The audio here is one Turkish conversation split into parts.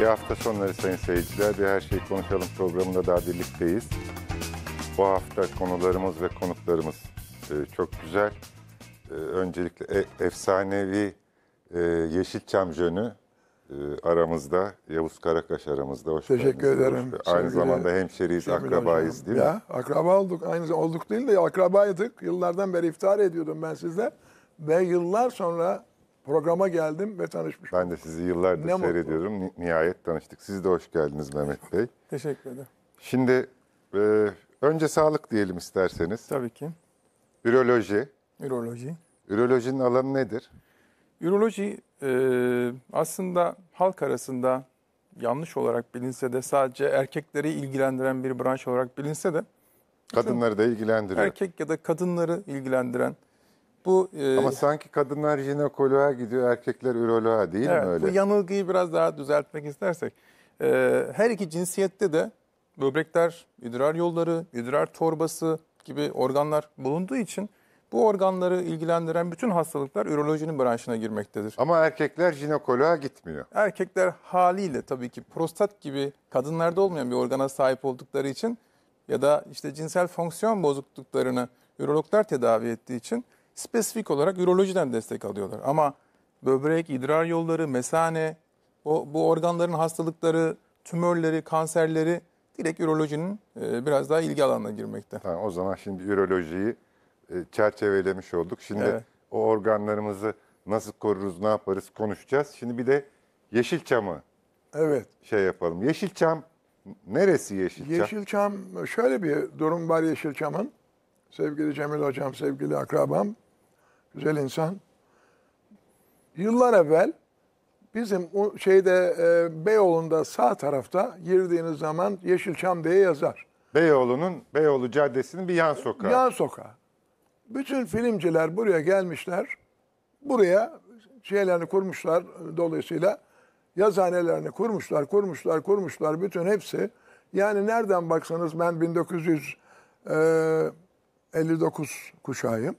İyi hafta sonları sayın seyirciler bir Her Şeyi Konuşalım programında daha birlikteyiz. Bu hafta konularımız ve konuklarımız e, çok güzel. E, öncelikle e, efsanevi e, Yeşilçam Jönü aramızda, Yavuz Karakaş aramızda. Hoş Teşekkür geldiniz. ederim. Hoş aynı zamanda hemşeriyiz, Şemil akrabayız hocam. değil mi? Ya, akraba olduk. Aynı olduk değil de akrabaydık. Yıllardan beri iftar ediyordum ben sizle Ve yıllar sonra Programa geldim ve tanışmış Ben de sizi yıllardır ne seyrediyorum. Mutlu. Nihayet tanıştık. Siz de hoş geldiniz Mehmet Bey. Teşekkür ederim. Şimdi e, önce sağlık diyelim isterseniz. Tabii ki. Üroloji. Üroloji. Ürolojinin alanı nedir? Üroloji e, aslında halk arasında yanlış olarak bilinse de sadece erkekleri ilgilendiren bir branş olarak bilinse de kadınları da ilgilendiriyor. Erkek ya da kadınları ilgilendiren bu e, Ama sanki kadınlar jinekoloğa gidiyor, erkekler üroloğa değil evet, mi öyle? Bu yanılgıyı biraz daha düzeltmek istersek. E, her iki cinsiyette de böbrekler, idrar yolları, idrar torbası gibi organlar bulunduğu için bu organları ilgilendiren bütün hastalıklar ürolojinin branşına girmektedir. Ama erkekler jinekoloğa gitmiyor. Erkekler haliyle tabii ki prostat gibi kadınlarda olmayan bir organa sahip oldukları için ya da işte cinsel fonksiyon bozukluklarını ürologlar tedavi ettiği için spesifik olarak ürolojiden destek alıyorlar. Ama böbrek, idrar yolları, mesane, o, bu organların hastalıkları, tümörleri, kanserleri direkt ürolojinin e, biraz daha ilgi alanına girmekte. Tamam, o zaman şimdi ürolojiyi e, çerçevelemiş olduk. Şimdi evet. o organlarımızı nasıl koruruz, ne yaparız konuşacağız. Şimdi bir de Yeşilçam'ı evet. şey yapalım. Yeşilçam neresi Yeşilçam? Yeşilçam şöyle bir durum var Yeşilçam'ın. Sevgili Cemil Hocam, sevgili akrabam güzel insan. Yıllar evvel bizim o şeyde e, Beyoğlu'nda sağ tarafta girdiğiniz zaman Yeşilçam diye yazar. Beyoğlu'nun Beyoğlu Caddesi'nin bir yan sokağı. Yan sokağı. Bütün filmciler buraya gelmişler. Buraya şeylerini kurmuşlar dolayısıyla yazhanelerini kurmuşlar, kurmuşlar, kurmuşlar bütün hepsi. Yani nereden baksanız ben 1959 e, kuşağıyım.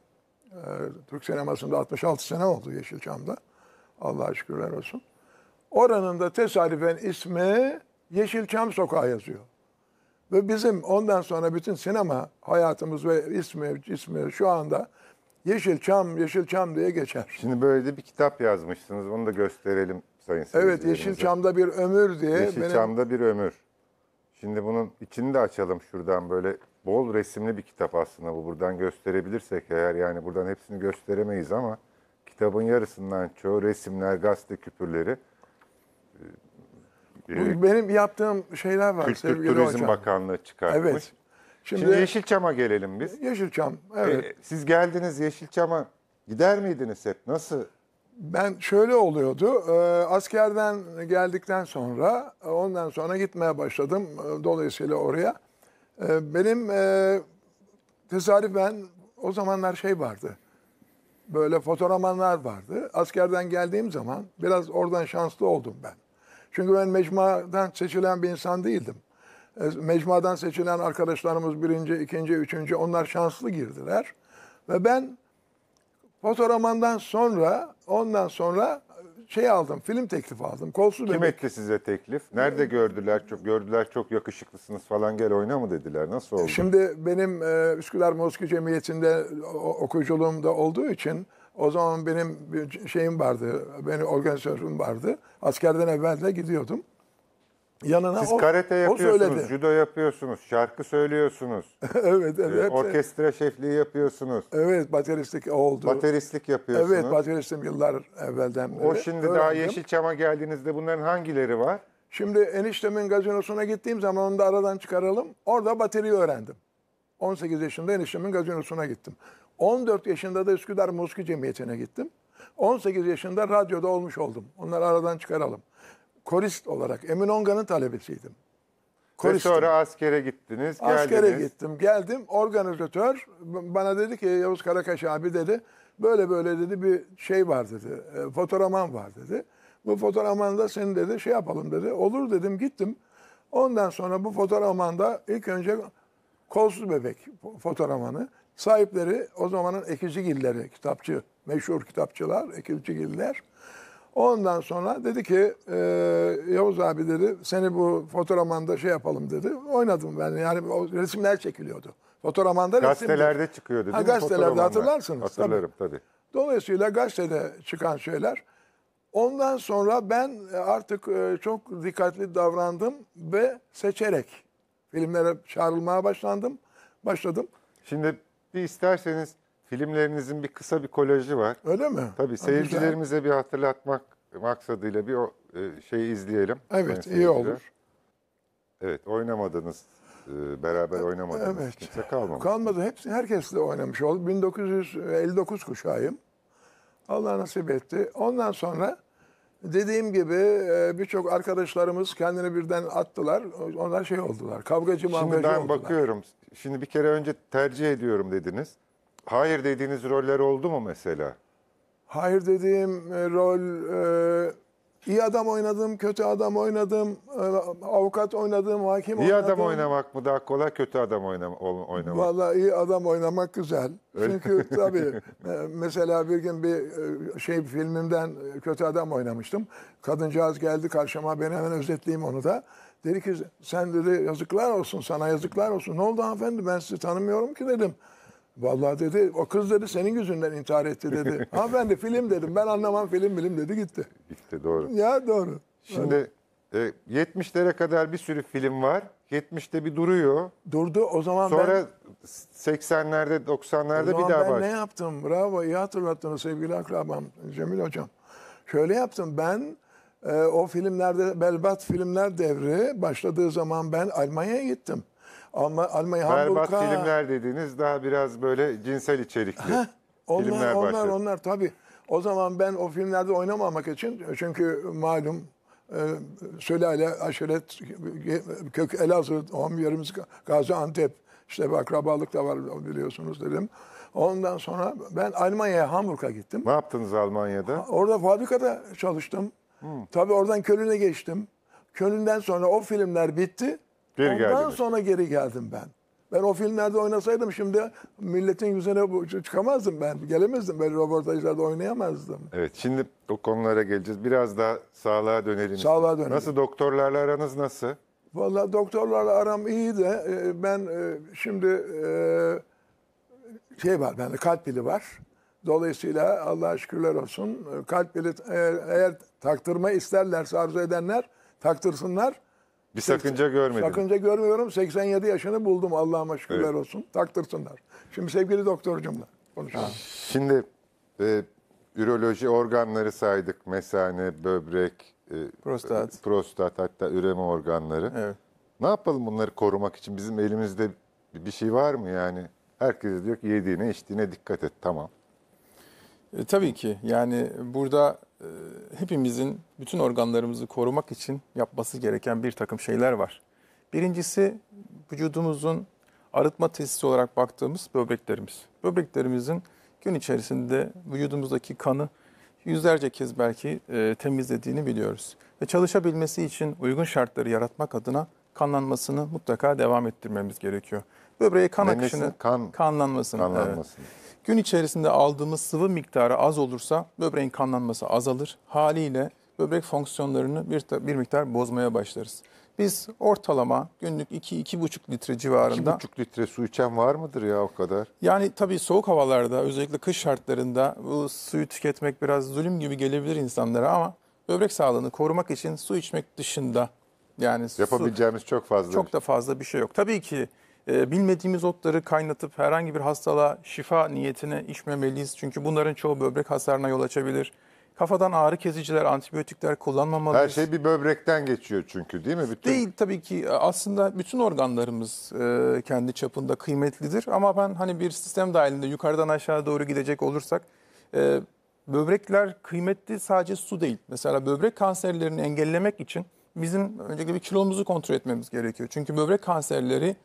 Ee, Türk sinemasında 66 sene oldu Yeşilçam'da. Allah'a şükürler olsun. Oranın da tesadüfen ismi Yeşilçam Sokağı yazıyor. Ve bizim ondan sonra bütün sinema hayatımız ve ismi, ismi şu anda Yeşilçam, Yeşilçam diye geçer. Şimdi böyle de bir kitap yazmışsınız. Onu da gösterelim sayın Evet, Yeşilçam'da bir ömür diye. Yeşilçam'da benim... bir ömür. Şimdi bunun içini de açalım şuradan böyle bol resimli bir kitap aslında bu. Buradan gösterebilirsek eğer yani buradan hepsini gösteremeyiz ama kitabın yarısından çoğu resimler, gazete küpürleri. Ee, bu benim yaptığım şeyler var. Kültür Turizm hocam. Bakanlığı çıkartmış. Evet. Şimdi, Şimdi Yeşilçam'a gelelim biz. Yeşilçam, evet. Ee, siz geldiniz Yeşilçam'a gider miydiniz hep? Nasıl? Ben şöyle oluyordu, e, askerden geldikten sonra, ondan sonra gitmeye başladım. E, dolayısıyla oraya. Ee, benim e, tesadüfen o zamanlar şey vardı. Böyle fotoğramanlar vardı. Askerden geldiğim zaman biraz oradan şanslı oldum ben. Çünkü ben mecmuadan seçilen bir insan değildim. E, mecmuadan seçilen arkadaşlarımız birinci, ikinci, üçüncü onlar şanslı girdiler. Ve ben fotoğramandan sonra, ondan sonra şey aldım, film teklifi aldım. Kolsuz Kim bebek. etti size teklif? Nerede gördüler? Çok gördüler çok yakışıklısınız falan gel oyna mı dediler? Nasıl oldu? Şimdi benim e, Üsküdar Moskü Cemiyeti'nde o- okuyuculuğum da olduğu için o zaman benim bir şeyim vardı, benim organizasyon vardı. Askerden evvel de gidiyordum yanına Siz o, karate yapıyorsunuz, judo yapıyorsunuz, şarkı söylüyorsunuz. evet, evet. E, orkestra şefliği yapıyorsunuz. Evet, bateristlik oldu. Bateristlik yapıyorsunuz. Evet, bateristim yıllar evvelden beri. O şimdi öğrendim. daha Yeşilçam'a geldiğinizde bunların hangileri var? Şimdi eniştemin gazinosuna gittiğim zaman onu da aradan çıkaralım. Orada bateri öğrendim. 18 yaşında eniştemin gazinosuna gittim. 14 yaşında da Üsküdar Musiki Cemiyeti'ne gittim. 18 yaşında radyoda olmuş oldum. Onları aradan çıkaralım korist olarak Emin Ongan'ın talebesiydim. Koristim. Ve sonra askere gittiniz, geldiniz. Askere gittim, geldim. Organizatör bana dedi ki Yavuz Karakaş abi dedi böyle böyle dedi bir şey var dedi. E, fotoğraman var dedi. Bu fotoğramanda seni dedi şey yapalım dedi. Olur dedim gittim. Ondan sonra bu fotoğramanda ilk önce Kolsuz Bebek fotoğramanı sahipleri o zamanın Ekizigilleri kitapçı meşhur kitapçılar Ekizigiller. Ondan sonra dedi ki e, Yavuz abi dedi seni bu fotoğrafmanda şey yapalım dedi. Oynadım ben yani o resimler çekiliyordu. Fotoğrafmanda Gazetelerde resim... çıkıyordu değil ha, mi? Gazetelerde hatırlarsınız. Hatırlarım tabii. tabii. Dolayısıyla gazetede çıkan şeyler. Ondan sonra ben e, artık e, çok dikkatli davrandım ve seçerek filmlere çağrılmaya başlandım. Başladım. Şimdi bir isterseniz Filmlerinizin bir kısa bir kolajı var. Öyle mi? Tabii seyircilerimize bir hatırlatmak maksadıyla bir o e, şeyi izleyelim. Evet iyi olur. Evet oynamadınız e, beraber oynamadınız. Evet. Kimse kalmamış. Kalmadı. Hepsi herkesle oynamış oldu. 1959 kuşağıyım. Allah nasip etti. Ondan sonra dediğim gibi e, birçok arkadaşlarımız kendini birden attılar. Onlar şey oldular. Kavgacı mavgacı oldular. Şimdi ben bakıyorum. Şimdi bir kere önce tercih ediyorum dediniz hayır dediğiniz roller oldu mu mesela? Hayır dediğim e, rol e, iyi adam oynadım, kötü adam oynadım, e, avukat oynadım, hakim İyi oynadım. adam oynamak mı daha kolay, kötü adam oynama, oynamak mı? Vallahi iyi adam oynamak güzel. Çünkü tabii e, mesela bir gün bir e, şey filmimden e, kötü adam oynamıştım. Kadıncağız geldi karşıma ben hemen özetleyeyim onu da. Dedi ki sen dedi yazıklar olsun sana yazıklar olsun. Ne oldu hanımefendi ben sizi tanımıyorum ki dedim. Vallahi dedi o kız dedi senin yüzünden intihar etti dedi. ben de film dedim ben anlamam film bilim dedi gitti. Gitti doğru. Ya doğru. Şimdi e, 70'lere kadar bir sürü film var. 70'te bir duruyor. Durdu o zaman Sonra ben... 80'lerde 90'larda bir daha başlıyor. ne yaptım? Bravo iyi hatırlattınız sevgili akrabam Cemil Hocam. Şöyle yaptım ben e, o filmlerde belbat filmler devri başladığı zaman ben Almanya'ya gittim. Ama Almanya Berbat filmler dediğiniz daha biraz böyle cinsel içerikli Heh, onlar, filmler onlar, başladı. Onlar tabii. O zaman ben o filmlerde oynamamak için çünkü malum e, sülale, aşiret, kök Elazığ, hom yerimiz Gaziantep. işte bir akrabalık da var biliyorsunuz dedim. Ondan sonra ben Almanya'ya, Hamburg'a gittim. Ne yaptınız Almanya'da? Orada fabrikada çalıştım. Hmm. Tabii oradan Köln'e geçtim. Köln'den sonra o filmler bitti. Geri Ondan geldiniz. sonra geri geldim ben. Ben o filmlerde oynasaydım şimdi milletin yüzüne çıkamazdım ben. Gelemezdim. Ben röportajlarda oynayamazdım. Evet şimdi o konulara geleceğiz. Biraz daha sağlığa dönelim. Sağlığa dönelim. Nasıl doktorlarla aranız nasıl? Valla doktorlarla aram iyi de ee, ben e, şimdi e, şey var bende kalp pili var. Dolayısıyla Allah'a şükürler olsun e, kalp pili eğer taktırma isterlerse arzu edenler taktırsınlar. Bir sakınca görmedim. Sakınca görmüyorum. 87 yaşını buldum Allah'a şükürler evet. olsun. Taktırsınlar. Şimdi sevgili doktorcumla konuşalım. Şimdi e, üroloji organları saydık. Mesane, böbrek, e, prostat. E, prostat hatta üreme organları. Evet. Ne yapalım bunları korumak için? Bizim elimizde bir şey var mı yani? Herkes diyor ki yediğine içtiğine dikkat et. Tamam. E, tabii ki. Yani burada ee, hepimizin bütün organlarımızı korumak için yapması gereken bir takım şeyler var. Birincisi vücudumuzun arıtma tesisi olarak baktığımız böbreklerimiz. Böbreklerimizin gün içerisinde vücudumuzdaki kanı yüzlerce kez belki e, temizlediğini biliyoruz. Ve çalışabilmesi için uygun şartları yaratmak adına kanlanmasını mutlaka devam ettirmemiz gerekiyor. Böbreğe kan Memesini, akışını kan, kanlanmasını. kanlanmasını. Evet. Gün içerisinde aldığımız sıvı miktarı az olursa böbreğin kanlanması azalır. Haliyle böbrek fonksiyonlarını bir, bir miktar bozmaya başlarız. Biz ortalama günlük 2-2,5 litre civarında. 2,5 litre su içen var mıdır ya o kadar? Yani tabii soğuk havalarda özellikle kış şartlarında bu suyu tüketmek biraz zulüm gibi gelebilir insanlara ama böbrek sağlığını korumak için su içmek dışında yani yapabileceğimiz su, çok fazla. Çok da fazla bir şey yok. Tabii ki ee, bilmediğimiz otları kaynatıp herhangi bir hastalığa şifa niyetine içmemeliyiz. Çünkü bunların çoğu böbrek hasarına yol açabilir. Kafadan ağrı keziciler, antibiyotikler kullanmamalıyız. Her şey bir böbrekten geçiyor çünkü değil mi? Bütün... Değil tabii ki. Aslında bütün organlarımız e, kendi çapında kıymetlidir. Ama ben hani bir sistem dahilinde yukarıdan aşağı doğru gidecek olursak... E, böbrekler kıymetli sadece su değil. Mesela böbrek kanserlerini engellemek için bizim öncelikle bir kilomuzu kontrol etmemiz gerekiyor. Çünkü böbrek kanserleri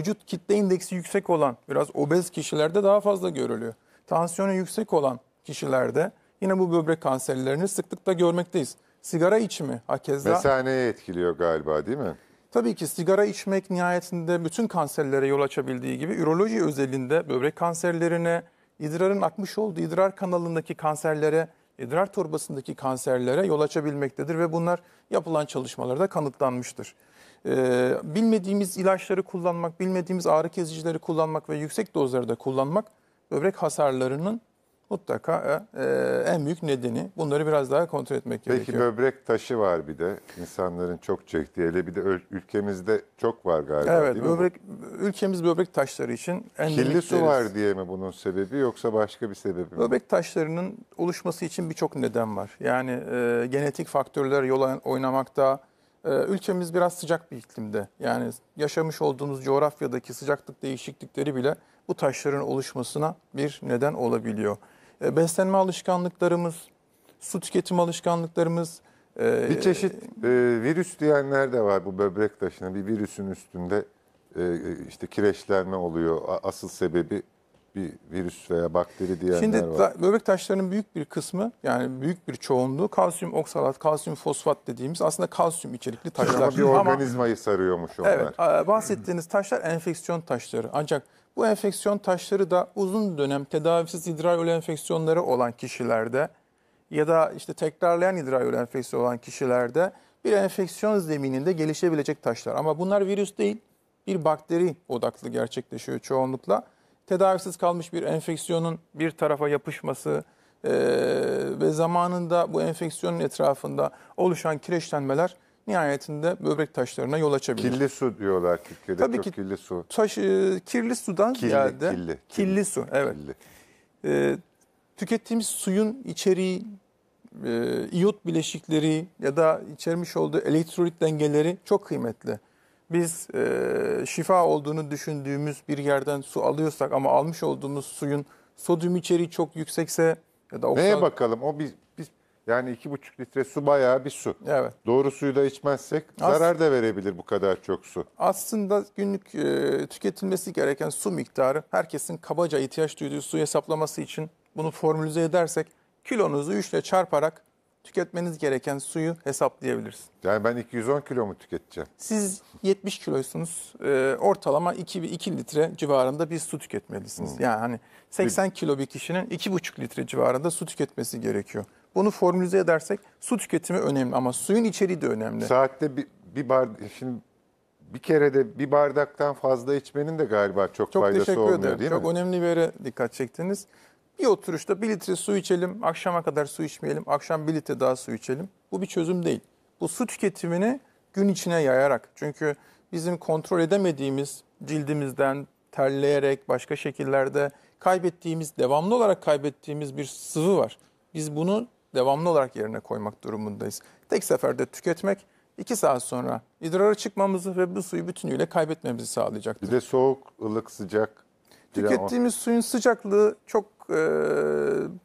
vücut kitle indeksi yüksek olan, biraz obez kişilerde daha fazla görülüyor. Tansiyonu yüksek olan kişilerde yine bu böbrek kanserlerini sıklıkla görmekteyiz. Sigara içimi hakeza... Mesaneye etkiliyor galiba değil mi? Tabii ki sigara içmek nihayetinde bütün kanserlere yol açabildiği gibi üroloji özelinde böbrek kanserlerine, idrarın akmış olduğu idrar kanalındaki kanserlere, idrar torbasındaki kanserlere yol açabilmektedir ve bunlar yapılan çalışmalarda kanıtlanmıştır. Ee, bilmediğimiz ilaçları kullanmak, bilmediğimiz ağrı kesicileri kullanmak ve yüksek dozlarda kullanmak böbrek hasarlarının mutlaka e, e, en büyük nedeni. Bunları biraz daha kontrol etmek Peki, gerekiyor. Peki böbrek taşı var bir de insanların çok çektiği. Hele bir de ülkemizde çok var galiba evet, değil böbrek, mi? Ülkemiz böbrek taşları için en Kirli su var diye mi bunun sebebi yoksa başka bir sebebi mi? Böbrek taşlarının oluşması için birçok neden var. Yani e, genetik faktörler yol oynamakta, ee, ülkemiz biraz sıcak bir iklimde. Yani yaşamış olduğumuz coğrafyadaki sıcaklık değişiklikleri bile bu taşların oluşmasına bir neden olabiliyor. Ee, beslenme alışkanlıklarımız, su tüketim alışkanlıklarımız... E, bir çeşit e, virüs diyenler de var bu böbrek taşına. Bir virüsün üstünde e, e işte kireçlenme oluyor. Asıl sebebi bir virüs veya bakteri diyenler Şimdi var. Şimdi böbrek taşlarının büyük bir kısmı yani büyük bir çoğunluğu kalsiyum oksalat, kalsiyum fosfat dediğimiz aslında kalsiyum içerikli taşlar. bir organizmayı Ama, sarıyormuş onlar. Evet bahsettiğiniz taşlar enfeksiyon taşları ancak bu enfeksiyon taşları da uzun dönem tedavisiz idrar yolu enfeksiyonları olan kişilerde ya da işte tekrarlayan idrar yolu enfeksiyonu olan kişilerde bir enfeksiyon zemininde gelişebilecek taşlar. Ama bunlar virüs değil, bir bakteri odaklı gerçekleşiyor çoğunlukla tedavisiz kalmış bir enfeksiyonun bir tarafa yapışması e, ve zamanında bu enfeksiyonun etrafında oluşan kireçlenmeler nihayetinde böbrek taşlarına yol açabilir. Kirli su diyorlar Türkiye'de. Tabii çok ki kirli su. Taş, e, kirli sudan kirli, ziyade kirli, kirli, kirli su. Evet. Kirli. E, tükettiğimiz suyun içeriği, e, iyot bileşikleri ya da içermiş olduğu elektrolit dengeleri çok kıymetli biz e, şifa olduğunu düşündüğümüz bir yerden su alıyorsak ama almış olduğumuz suyun sodyum içeriği çok yüksekse ya da oksan... Neye bakalım? O biz, biz yani iki buçuk litre su bayağı bir su. Evet. Doğru suyu da içmezsek As zarar da verebilir bu kadar çok su. Aslında günlük e, tüketilmesi gereken su miktarı herkesin kabaca ihtiyaç duyduğu su hesaplaması için bunu formülize edersek kilonuzu 3 ile çarparak tüketmeniz gereken suyu hesaplayabiliriz. Yani ben 210 kilo mu tüketeceğim? Siz 70 kiloysunuz. E, ortalama 2, 2 litre civarında bir su tüketmelisiniz. Hmm. Yani hani 80 kilo bir kişinin 2,5 litre civarında su tüketmesi gerekiyor. Bunu formülize edersek su tüketimi önemli ama suyun içeriği de önemli. Saatte bir, bir bardak, şimdi bir kere de bir bardaktan fazla içmenin de galiba çok, çok faydası olmuyor ederim. değil çok mi? Çok önemli bir yere dikkat çektiniz. Bir oturuşta bir litre su içelim, akşama kadar su içmeyelim, akşam bir litre daha su içelim. Bu bir çözüm değil. Bu su tüketimini gün içine yayarak. Çünkü bizim kontrol edemediğimiz cildimizden terleyerek başka şekillerde kaybettiğimiz, devamlı olarak kaybettiğimiz bir sıvı var. Biz bunu devamlı olarak yerine koymak durumundayız. Tek seferde tüketmek iki saat sonra idrara çıkmamızı ve bu suyu bütünüyle kaybetmemizi sağlayacaktır. Bir de soğuk, ılık, sıcak Tükettiğimiz suyun sıcaklığı çok e,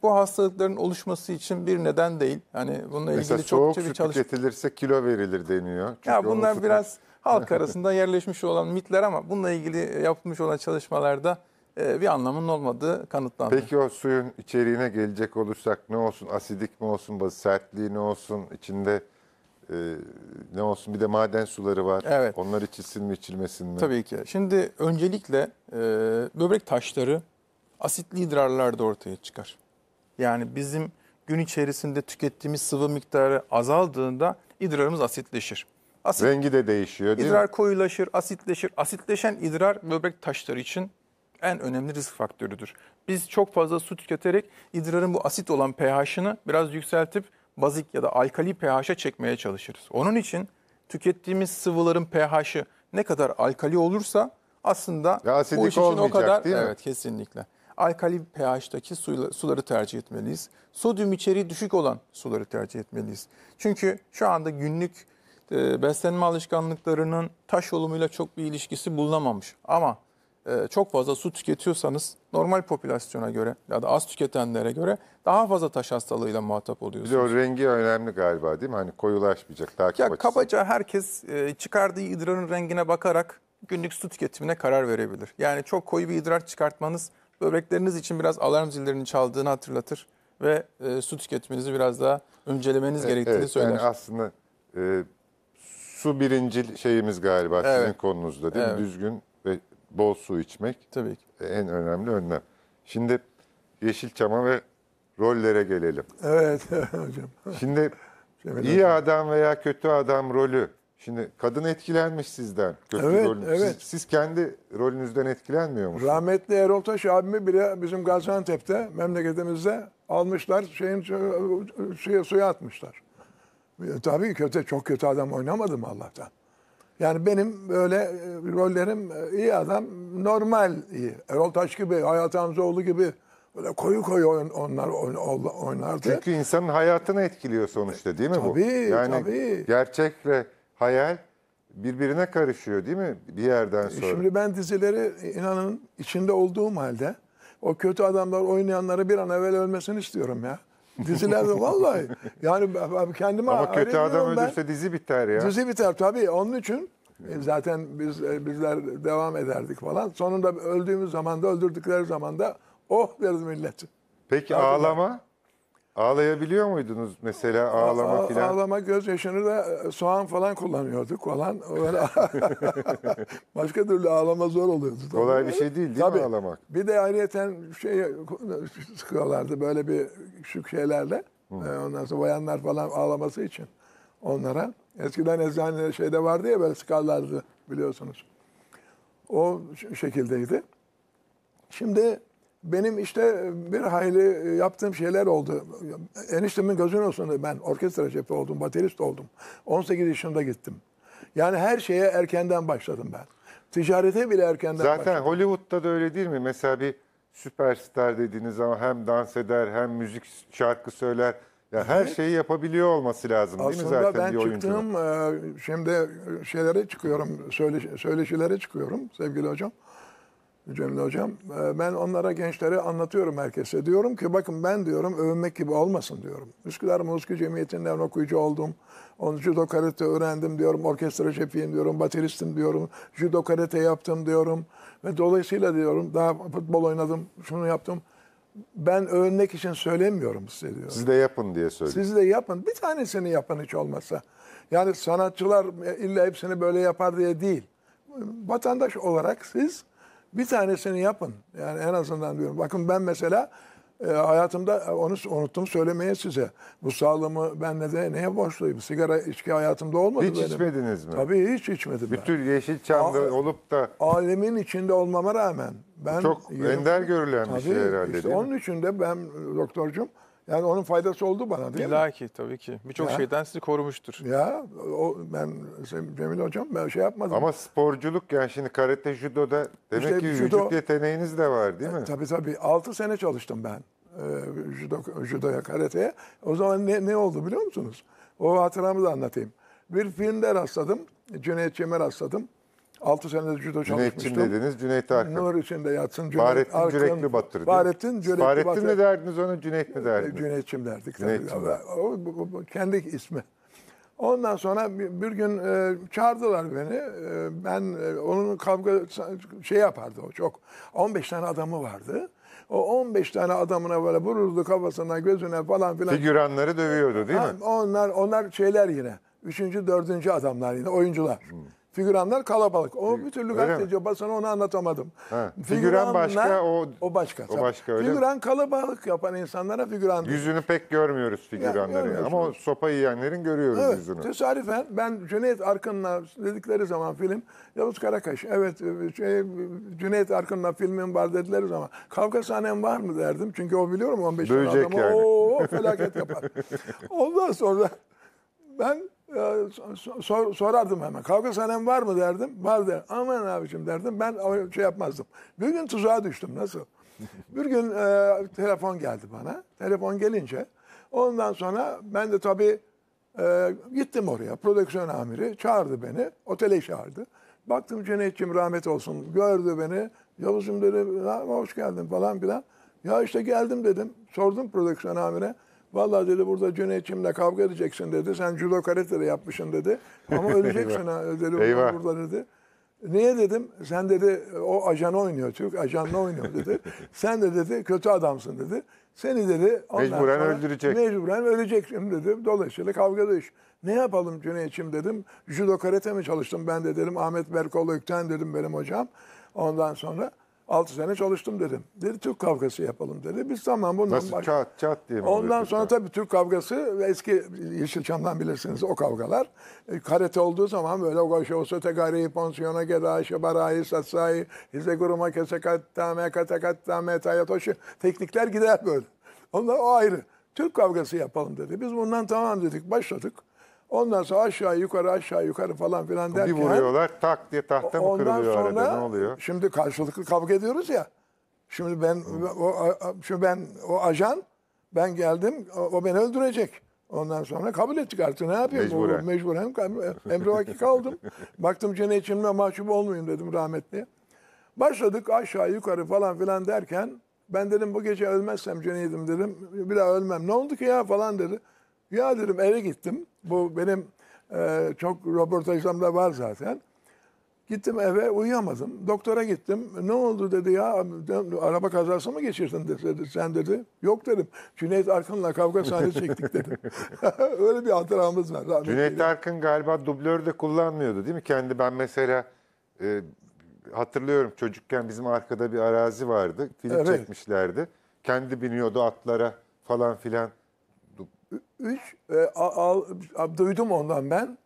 bu hastalıkların oluşması için bir neden değil. Yani bununla ilgili Mesela çok soğuk bir çalış... tüketilirse kilo verilir deniyor. Çünkü ya bunlar su... biraz halk arasında yerleşmiş olan mitler ama bununla ilgili yapılmış olan çalışmalarda e, bir anlamın olmadığı kanıtlandı. Peki o suyun içeriğine gelecek olursak ne olsun? Asidik mi olsun, sertliği ne olsun, içinde ee, ne olsun bir de maden suları var. Evet. Onlar içilsin mi içilmesin mi? Tabii ki. Şimdi öncelikle e, böbrek taşları asitli idrarlar da ortaya çıkar. Yani bizim gün içerisinde tükettiğimiz sıvı miktarı azaldığında idrarımız asitleşir. Asit, Rengi de değişiyor değil idrar mi? koyulaşır, asitleşir. Asitleşen idrar böbrek taşları için en önemli risk faktörüdür. Biz çok fazla su tüketerek idrarın bu asit olan pH'ını biraz yükseltip bazik ya da alkali pH'e çekmeye çalışırız. Onun için tükettiğimiz sıvıların pH'i ne kadar alkali olursa aslında ya bu iş için o kadar değil mi? evet kesinlikle. Alkali pH'taki suları tercih etmeliyiz. Sodyum içeriği düşük olan suları tercih etmeliyiz. Çünkü şu anda günlük e, beslenme alışkanlıklarının taş olumuyla çok bir ilişkisi bulunamamış. Ama e, çok fazla su tüketiyorsanız normal popülasyona göre ya da az tüketenlere göre daha fazla taş hastalığıyla muhatap oluyorsunuz. Bir de o rengi önemli galiba değil mi? Hani koyulaşmayacak takip ya, açısı. Kabaca herkes e, çıkardığı idrarın rengine bakarak günlük su tüketimine karar verebilir. Yani çok koyu bir idrar çıkartmanız böbrekleriniz için biraz alarm zillerini çaldığını hatırlatır ve e, su tüketiminizi biraz daha öncelemeniz gerektiğini evet, söyler. Yani aslında e, su birincil şeyimiz galiba evet. sizin konunuzda değil evet. mi? Düzgün bol su içmek Tabii ki. E, en önemli önlem. Şimdi Yeşilçam'a ve rollere gelelim. Evet hocam. Şimdi iyi adam veya kötü adam rolü. Şimdi kadın etkilenmiş sizden. Kötü evet, rolünüz. evet. Siz, siz kendi rolünüzden etkilenmiyor musunuz? Rahmetli Erol Taş abimi bile bizim Gaziantep'te memleketimizde almışlar şeyin şeye suya atmışlar. E, tabii kötü çok kötü adam oynamadım Allah'tan. Yani benim böyle e, rollerim e, iyi adam, normal iyi. Erol Taş gibi, Hayat Hamzoğlu gibi böyle koyu koyu oyun, onlar oynardı. Çünkü insanın hayatını etkiliyor sonuçta değil mi tabii, bu? Yani tabii. gerçekle hayal birbirine karışıyor değil mi bir yerden e, sonra? Şimdi ben dizileri inanın içinde olduğum halde o kötü adamlar oynayanları bir an evvel ölmesini istiyorum ya. Dizilerde vallahi. Yani kendime Ama kötü adam ben. öldürse dizi biter ya. Dizi biter tabii. Onun için e, zaten biz e, bizler devam ederdik falan. Sonunda öldüğümüz zaman da öldürdükleri zaman da oh deriz millet. Peki Zaten ağlama? Ağlayabiliyor muydunuz mesela ağlama A- filan? Ağlama yaşını da e, soğan falan kullanıyorduk falan. Öyle Başka türlü ağlama zor oluyordu. Tabii. Kolay bir şey değil değil tabii. mi ağlamak? Bir de ayrıyeten şey sıkıyorlardı böyle bir küçük şeylerle. Hı. E, ondan sonra bayanlar falan ağlaması için onlara. Eskiden eczanede şeyde vardı ya böyle sıkarlardı biliyorsunuz. O şekildeydi. Şimdi benim işte bir hayli e, yaptığım şeyler oldu. Eniştemin gözünün olsun ben orkestra şefi oldum, baterist oldum. 18 yaşında gittim. Yani her şeye erkenden başladım ben. Ticarete bile erkenden Zaten başladım. Zaten Hollywood'da da öyle değil mi? Mesela bir süperstar dediğiniz zaman hem dans eder hem müzik şarkı söyler. Ya her şeyi yapabiliyor olması lazım Aslında değil mi zaten ben bir oyuncunun? çıktım, e, şimdi şeylere çıkıyorum, söyleş, söyleşilere çıkıyorum sevgili hocam. Cemil Hocam. Ee, ben onlara gençlere anlatıyorum herkese. Diyorum ki bakın ben diyorum övünmek gibi olmasın diyorum. Üsküdar Müzik Cemiyeti'nden okuyucu oldum. Onu judo karate öğrendim diyorum. Orkestra şefiyim diyorum. Bateristim diyorum. Judo karate yaptım diyorum. Ve dolayısıyla diyorum daha futbol oynadım. Şunu yaptım. Ben övünmek için söylemiyorum size diyorum. Siz de yapın diye söylüyorum. Siz de yapın. Bir tanesini yapın hiç olmazsa. Yani sanatçılar e, illa hepsini böyle yapar diye değil. Vatandaş olarak siz bir tanesini yapın. Yani en azından diyorum. Bakın ben mesela e, hayatımda e, onu unuttum söylemeye size. Bu sağlığımı ben ne de neye borçluyum? Sigara içki hayatımda olmadı Hiç benim. içmediniz mi? Tabii hiç içmedim ben. Bütün Yeşilçam'da A- olup da Alemin içinde olmama rağmen ben Çok yirmi- ender görülen bir şey herhalde, işte değil mi? onun için de ben e, doktorcum yani onun faydası oldu bana değil İlla mi? ki tabii ki. Birçok şeyden sizi korumuştur. Ya o ben Cemil Hocam ben şey yapmadım. Ama sporculuk yani şimdi karate, judoda demek İşte ki judo- vücut yeteneğiniz de var değil mi? E, tabii tabii 6 sene çalıştım ben e, judo, judoya, karateye. O zaman ne, ne oldu biliyor musunuz? O hatıramı da anlatayım. Bir filmde rastladım, Cüneyt Cemil rastladım. 6 senedir judo çalışmıştım. Cüneyt'cim dediniz, Cüneyt Arkın. Nur içinde yatsın. Cüneyt Bahrettin Arkın, Cürekli Batır. Bahrettin Cürekli Bahrettin Batır. mi derdiniz onu, Cüneyt mi e, derdiniz? Cüneyt'cim derdik. Cüneyt'cim tabii. O, o, o, kendi ismi. Ondan sonra bir, bir gün e, çağırdılar beni. E, ben e, onun kavga şey yapardı o çok. 15 tane adamı vardı. O 15 tane adamına böyle vururdu kafasına, gözüne falan filan. Figüranları dövüyordu değil ha, mi? Onlar onlar şeyler yine. Üçüncü, dördüncü adamlar yine oyuncular. Hmm. Figüranlar kalabalık. O bir türlü gazeteci basına onu anlatamadım. Ha. Figüran başka o o başka. O başka öyle. Figüran kalabalık yapan insanlara figüran. Yüzünü pek görmüyoruz figüranların yani, ama o sopa yiyenlerin görüyoruz evet, yüzünü. Tesadüfen ben Cüneyt Arkın'la dedikleri zaman film Yavuz Karakaş. Evet şey, Cüneyt Arkın'la filmin var dedikleri zaman kavga sahnem var mı derdim. Çünkü o biliyorum 15 Bölecek adamı yani. o felaket yapar. Ondan sonra ben sor, sorardım hemen. Kavga sahnem var mı derdim. Var der. Aman abicim derdim. Ben o şey yapmazdım. Bir gün tuzağa düştüm. Nasıl? bir gün e, telefon geldi bana. Telefon gelince ondan sonra ben de tabii e, gittim oraya. Prodüksiyon amiri çağırdı beni. Otele çağırdı. Baktım Cüneyt'ciğim rahmet olsun. Gördü beni. Yavuz'um dedi hoş geldin falan filan. Ya işte geldim dedim. Sordum prodüksiyon amire. Vallahi dedi burada Cüneyt'imle kavga edeceksin dedi. Sen judo karate yapmışsın dedi. Ama öleceksin ha dedi. Eyvah. Burada dedi. Niye dedim? Sen dedi o ajan oynuyor Türk ajanla oynuyor dedi. Sen de dedi kötü adamsın dedi. Seni dedi mecburen öldürecek. Mecburen öleceksin dedim. Dolayısıyla kavga dövüş. Ne yapalım Cüneyt'im dedim. Judo karate mi çalıştım ben de dedim. Ahmet Berkoğlu Ökten dedim benim hocam. Ondan sonra 6 sene çalıştım dedim. Dedi Türk kavgası yapalım dedi. Biz tamam bundan Nasıl baş... çat çat diye mi? Ondan sonra ya? tabii Türk kavgası ve eski Yeşilçam'dan bilirsiniz o kavgalar. E, karate olduğu zaman böyle o goşe osote gari pansiyona gedaşı barayi satsayı hize guruma kesekattame katekattame tayatoşu teknikler gider böyle. Onlar o ayrı. Türk kavgası yapalım dedi. Biz bundan tamam dedik başladık. Ondan sonra aşağı yukarı aşağı yukarı falan filan derken. Bir vuruyorlar tak diye tahta mı kırılıyor sonra, arada ne oluyor? Şimdi karşılıklı kavga ediyoruz ya. Şimdi ben o şimdi ben o ajan ben geldim o, o beni öldürecek. Ondan sonra kabul ettik artık ne yapayım? Mecburen. O, mecburen emrivaki kaldım. Baktım Ceneyç'imle mahcup olmayayım dedim rahmetli. Başladık aşağı yukarı falan filan derken ben dedim bu gece ölmezsem Ceneyt'im dedim. Bir daha ölmem. Ne oldu ki ya falan dedi. Ya dedim eve gittim. Bu benim e, çok röportajlarımda var zaten. Gittim eve uyuyamadım. Doktora gittim. Ne oldu dedi ya araba kazası mı geçirdin dedi. Sen dedi. Yok dedim. Cüneyt Arkın'la kavga sahne çektik dedim. Öyle bir hatıramız var. Rahmetli. Cüneyt Arkın galiba dublör de kullanmıyordu değil mi? Kendi ben mesela e, hatırlıyorum çocukken bizim arkada bir arazi vardı. Film evet. çekmişlerdi. Kendi biniyordu atlara falan filan. Üç, e, a, a, duydum ondan ben.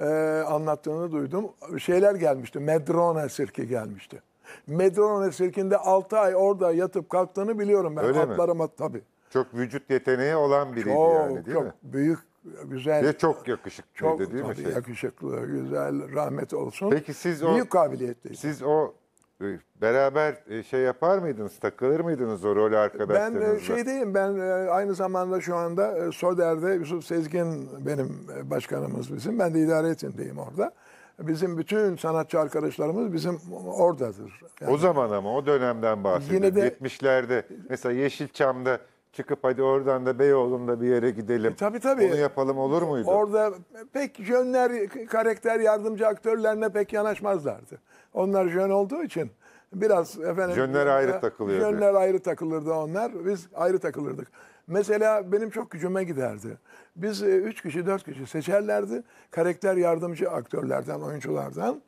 E, anlattığını duydum. Şeyler gelmişti. Medrona sirki gelmişti. Medrona sirkinde 6 ay orada yatıp kalktığını biliyorum ben. Öyle Atlarıma mi? tabii. Çok vücut yeteneği olan biriydi çok, yani değil çok mi? büyük, güzel. Ve çok yakışıklıydı çok, değil mi? Çok şey? yakışıklı, güzel, rahmet olsun. Peki siz o... Büyük kabiliyetliydi. Siz o ee, beraber e, şey yapar mıydınız, takılır mıydınız o rol e, arkadaşlarınızla? Ben şeydeyim, ben e, aynı zamanda şu anda Soder'de Yusuf Sezgin benim başkanımız bizim. Ben de idare etindeyim orada. Bizim bütün sanatçı arkadaşlarımız bizim oradadır. Yani, o zaman ama o dönemden bahsediyorum. 70'lerde mesela Yeşilçam'da çıkıp hadi oradan da Beyoğlu'nda bir yere gidelim. E, tabii tabii. Onu yapalım olur muydu? Orada pek yönler, karakter yardımcı aktörlerine pek yanaşmazlardı. Onlar jön olduğu için biraz efendim... Jönler ayrı e, takılıyordu. Jönler ayrı takılırdı onlar. Biz ayrı takılırdık. Mesela benim çok gücüme giderdi. Biz e, üç kişi, dört kişi seçerlerdi. Karakter yardımcı aktörlerden, oyunculardan.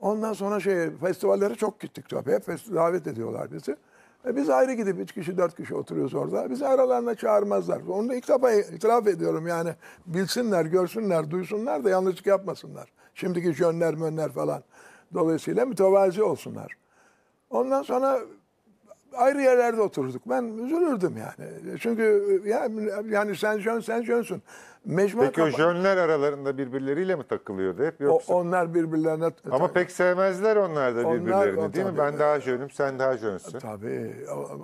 Ondan sonra şey festivallere çok gittik tabii. Hep davet ediyorlar bizi. E, biz ayrı gidip üç kişi, dört kişi oturuyoruz orada. Bizi aralarına çağırmazlar. Onu da ilk defa itiraf ediyorum yani. Bilsinler, görsünler, duysunlar da yanlışlık yapmasınlar. Şimdiki jönler, mönler falan. Dolayısıyla mütevazi olsunlar. Ondan sonra ayrı yerlerde oturduk. Ben üzülürdüm yani. Çünkü yani, yani sen jön sen jönsun. Mecmua Peki o jönler aralarında birbirleriyle mi takılıyordu hep yoksa? O, onlar birbirlerine... Ama pek sevmezler onlar da birbirlerini onlar, değil mi? Ben daha jönüm sen daha jönsün. Tabii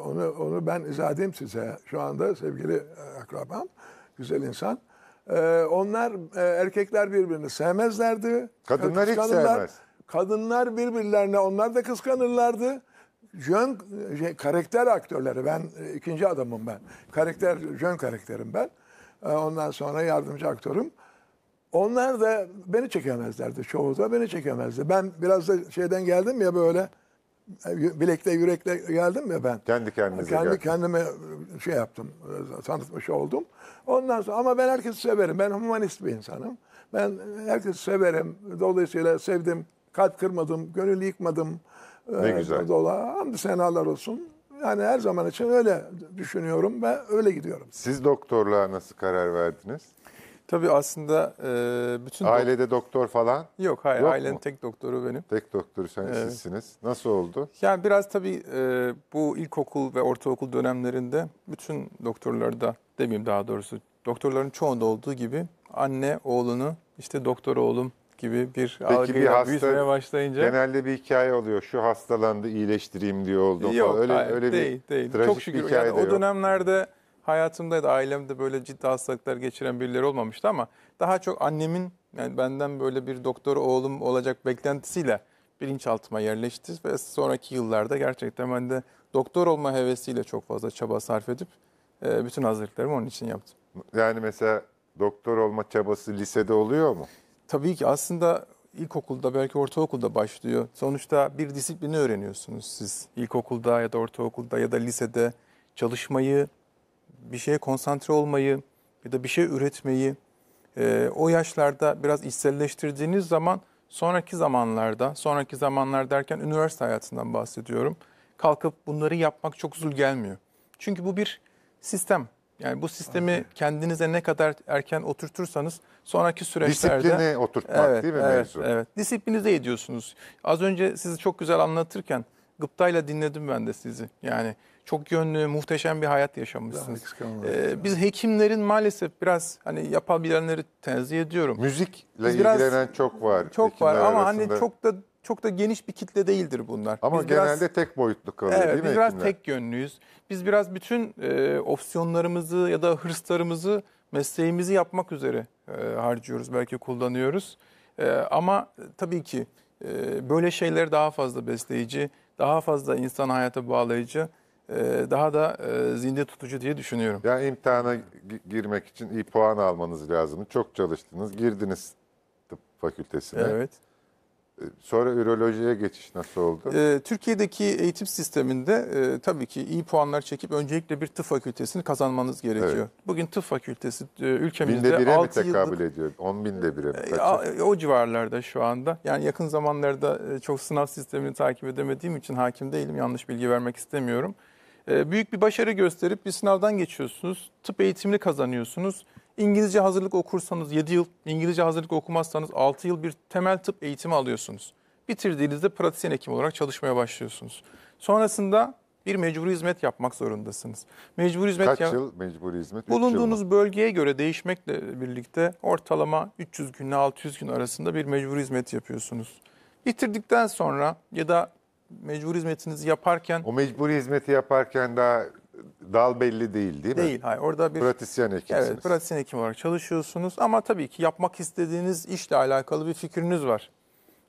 onu, onu ben izah edeyim size. Şu anda sevgili e, akrabam, güzel insan. Ee, onlar e, erkekler birbirini sevmezlerdi. Kadınlar hiç sevmez kadınlar birbirlerine onlar da kıskanırlardı. Jön şey, karakter aktörleri ben e, ikinci adamım ben. Karakter Jön karakterim ben. E, ondan sonra yardımcı aktörüm. Onlar da beni çekemezlerdi. Çoğu da beni çekemezdi. Ben biraz da şeyden geldim ya böyle e, bilekte yürekle geldim ya ben. Kendi kendinize Kendi geldim. kendime şey yaptım, tanıtmış oldum. Ondan sonra ama ben herkesi severim. Ben humanist bir insanım. Ben herkesi severim. Dolayısıyla sevdim kalp kırmadım, gönül yıkmadım. Ne ee, güzel. Dola. Hamdü senalar olsun. Yani her zaman için öyle düşünüyorum ve öyle gidiyorum. Siz doktorluğa nasıl karar verdiniz? Tabii aslında e, bütün... Ailede dok- doktor falan? Yok hayır Yok ailenin mu? tek doktoru benim. Tek doktoru sen evet. sizsiniz. Nasıl oldu? Yani biraz tabii e, bu ilkokul ve ortaokul dönemlerinde bütün doktorlarda demeyeyim daha doğrusu doktorların çoğunda olduğu gibi anne oğlunu işte doktor oğlum gibi bir Peki büyütmeye başlayınca. Genelde bir hikaye oluyor. Şu hastalandı iyileştireyim diye oldu. Yok öyle, hayır, öyle değil. Bir değil. Çok şükür hikaye yani o dönemlerde hayatımda da ailemde böyle ciddi hastalıklar geçiren birileri olmamıştı ama daha çok annemin yani benden böyle bir doktor oğlum olacak beklentisiyle bilinçaltıma yerleşti ve sonraki yıllarda gerçekten ben de doktor olma hevesiyle çok fazla çaba sarf edip e, bütün hazırlıklarımı onun için yaptım. Yani mesela doktor olma çabası lisede oluyor mu? Tabii ki aslında ilkokulda belki ortaokulda başlıyor. Sonuçta bir disiplini öğreniyorsunuz siz. ilkokulda ya da ortaokulda ya da lisede çalışmayı, bir şeye konsantre olmayı ya da bir şey üretmeyi e, o yaşlarda biraz içselleştirdiğiniz zaman sonraki zamanlarda, sonraki zamanlar derken üniversite hayatından bahsediyorum. Kalkıp bunları yapmak çok zul gelmiyor. Çünkü bu bir sistem. Yani bu sistemi Aynen. kendinize ne kadar erken oturtursanız sonraki süreçlerde... Disiplini oturtmak evet, değil mi evet, mevzu? Evet, disiplinize ediyorsunuz. Az önce sizi çok güzel anlatırken gıptayla dinledim ben de sizi. Yani çok yönlü, muhteşem bir hayat yaşamışsınız. Ee, biz hekimlerin maalesef biraz hani yapabilenleri tenzih ediyorum. Müzikle biraz, ilgilenen çok var. Çok var ama hani arasında. hani çok da çok da geniş bir kitle değildir bunlar. Ama biz genelde biraz, tek boyutlu kalıyor evet, değil mi? Biz biraz hekimler? tek yönlüyüz. Biz biraz bütün e, opsiyonlarımızı ya da hırslarımızı mesleğimizi yapmak üzere e, harcıyoruz, belki kullanıyoruz. E, ama tabii ki e, böyle şeyleri daha fazla besleyici, daha fazla insan hayata bağlayıcı, e, daha da e, zinde tutucu diye düşünüyorum. Yani imtihana girmek için iyi puan almanız lazım. Çok çalıştınız, girdiniz tıp fakültesine. Evet. Sonra ürolojiye geçiş nasıl oldu? Ee, Türkiye'deki eğitim sisteminde e, tabii ki iyi puanlar çekip öncelikle bir tıp fakültesini kazanmanız gerekiyor. Evet. Bugün tıp fakültesi ülkemizde e, ülkemizde binde bire mi tekabül yıllık... ediyor? 10 binde bire mi? E, e, o civarlarda şu anda. Yani yakın zamanlarda çok sınav sistemini takip edemediğim için hakim değilim. Yanlış bilgi vermek istemiyorum. büyük bir başarı gösterip bir sınavdan geçiyorsunuz. Tıp eğitimini kazanıyorsunuz. İngilizce hazırlık okursanız 7 yıl, İngilizce hazırlık okumazsanız 6 yıl bir temel tıp eğitimi alıyorsunuz. Bitirdiğinizde pratisyen hekim olarak çalışmaya başlıyorsunuz. Sonrasında bir mecburi hizmet yapmak zorundasınız. Mecburi hizmet Kaç ya- yıl mecburi hizmet? Bulunduğunuz bölgeye göre değişmekle birlikte ortalama 300 günle 600 gün arasında bir mecburi hizmet yapıyorsunuz. Bitirdikten sonra ya da mecbur hizmetinizi yaparken O mecburi hizmeti yaparken daha dal belli değil değil mi? Değil. Hayır, orada bir pratisyen hekimsiniz. Evet, pratisyen hekim olarak çalışıyorsunuz ama tabii ki yapmak istediğiniz işle alakalı bir fikriniz var.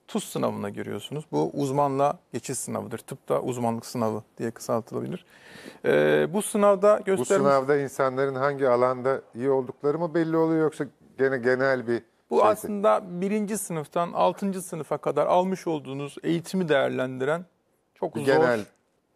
TUS sınavına giriyorsunuz. Bu uzmanla geçiş sınavıdır. Tıpta uzmanlık sınavı diye kısaltılabilir. Ee, bu sınavda göstermiş... Bu sınavda insanların hangi alanda iyi oldukları mı belli oluyor yoksa gene genel bir bu şeysi. aslında birinci sınıftan altıncı sınıfa kadar almış olduğunuz eğitimi değerlendiren çok bir zor genel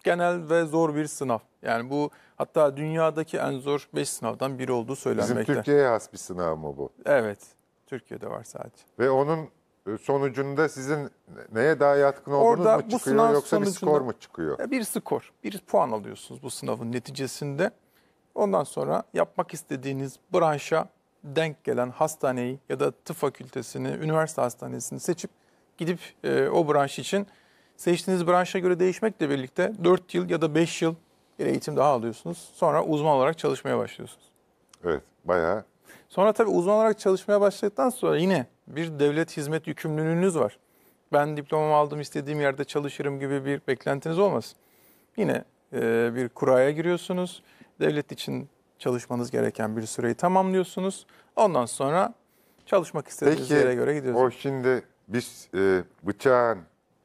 genel ve zor bir sınav. Yani bu hatta dünyadaki en zor 5 sınavdan biri olduğu söylenmekte. Bizim Türkiye'ye has bir sınav mı bu? Evet. Türkiye'de var sadece. Ve onun e, sonucunda sizin neye daha yatkın olduğunuz Orada, mu çıkıyor bu sınav yoksa bir skor mu çıkıyor? Bir skor, bir puan alıyorsunuz bu sınavın neticesinde. Ondan sonra yapmak istediğiniz branşa denk gelen hastaneyi ya da tıp fakültesini, üniversite hastanesini seçip gidip e, o branş için seçtiğiniz branşa göre değişmekle birlikte 4 yıl ya da 5 yıl bir eğitim daha alıyorsunuz. Sonra uzman olarak çalışmaya başlıyorsunuz. Evet, bayağı. Sonra tabii uzman olarak çalışmaya başladıktan sonra yine bir devlet hizmet yükümlülüğünüz var. Ben diplomamı aldım istediğim yerde çalışırım gibi bir beklentiniz olmasın. Yine e, bir kuraya giriyorsunuz. Devlet için çalışmanız gereken bir süreyi tamamlıyorsunuz. Ondan sonra çalışmak istediğiniz Peki, yere göre gidiyorsunuz. Peki, O şimdi biz e, bıçağın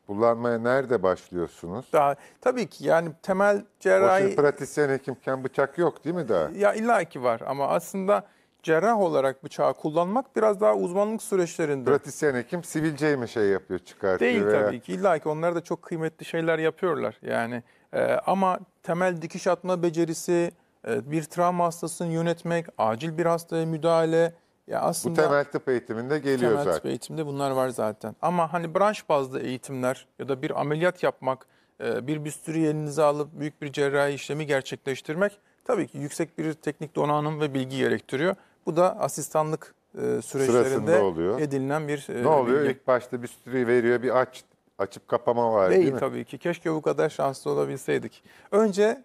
Kullanmaya nerede başlıyorsunuz? Daha, tabii ki yani temel cerrahi... Boşun pratisyen hekimken bıçak yok değil mi daha? Ya illa ki var ama aslında cerrah olarak bıçağı kullanmak biraz daha uzmanlık süreçlerinde. Pratisyen hekim sivilceyi mi şey yapıyor çıkartıyor? Değil veya... tabii ki illa ki onlar da çok kıymetli şeyler yapıyorlar yani. E, ama temel dikiş atma becerisi, e, bir travma hastasını yönetmek, acil bir hastaya müdahale ya aslında Bu temel tıp eğitiminde geliyor temel zaten. Temel tıp eğitimde bunlar var zaten. Ama hani branş bazlı eğitimler ya da bir ameliyat yapmak, e, bir büstürü elinize alıp büyük bir cerrahi işlemi gerçekleştirmek tabii ki yüksek bir teknik donanım ve bilgi gerektiriyor. Bu da asistanlık e, süreçlerinde oluyor. edinilen bir e, Ne oluyor? Bilgi. İlk başta büstürü veriyor, bir aç açıp kapama var değil, değil mi? tabii ki. Keşke bu kadar şanslı olabilseydik. Önce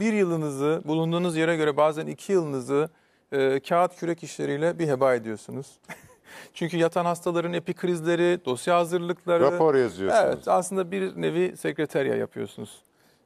bir yılınızı bulunduğunuz yere göre bazen iki yılınızı e, kağıt kürek işleriyle bir heba ediyorsunuz. Çünkü yatan hastaların epikrizleri, dosya hazırlıkları. Rapor yazıyorsunuz. Evet aslında bir nevi sekreterya yapıyorsunuz.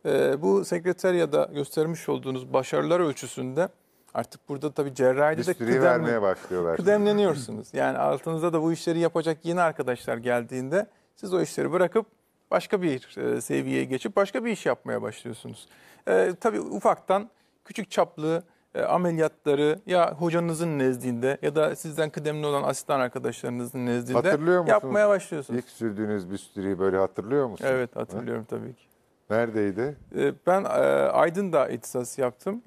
E, bu sekreteryada göstermiş olduğunuz başarılar ölçüsünde artık burada tabii cerrahide Hiç de kıdemli, başlıyorlar. kıdemleniyorsunuz. Yani altınızda da bu işleri yapacak yeni arkadaşlar geldiğinde siz o işleri bırakıp başka bir e, seviyeye geçip başka bir iş yapmaya başlıyorsunuz. E, tabii ufaktan küçük çaplı e, ameliyatları ya hocanızın nezdinde ya da sizden kıdemli olan asistan arkadaşlarınızın nezdinde hatırlıyor musunuz? yapmaya başlıyorsunuz. İlk sürdüğünüz bistüriyi böyle hatırlıyor musunuz? Evet hatırlıyorum ha? tabii ki. Neredeydi? E, ben e, Aydın'da ihtisas yaptım.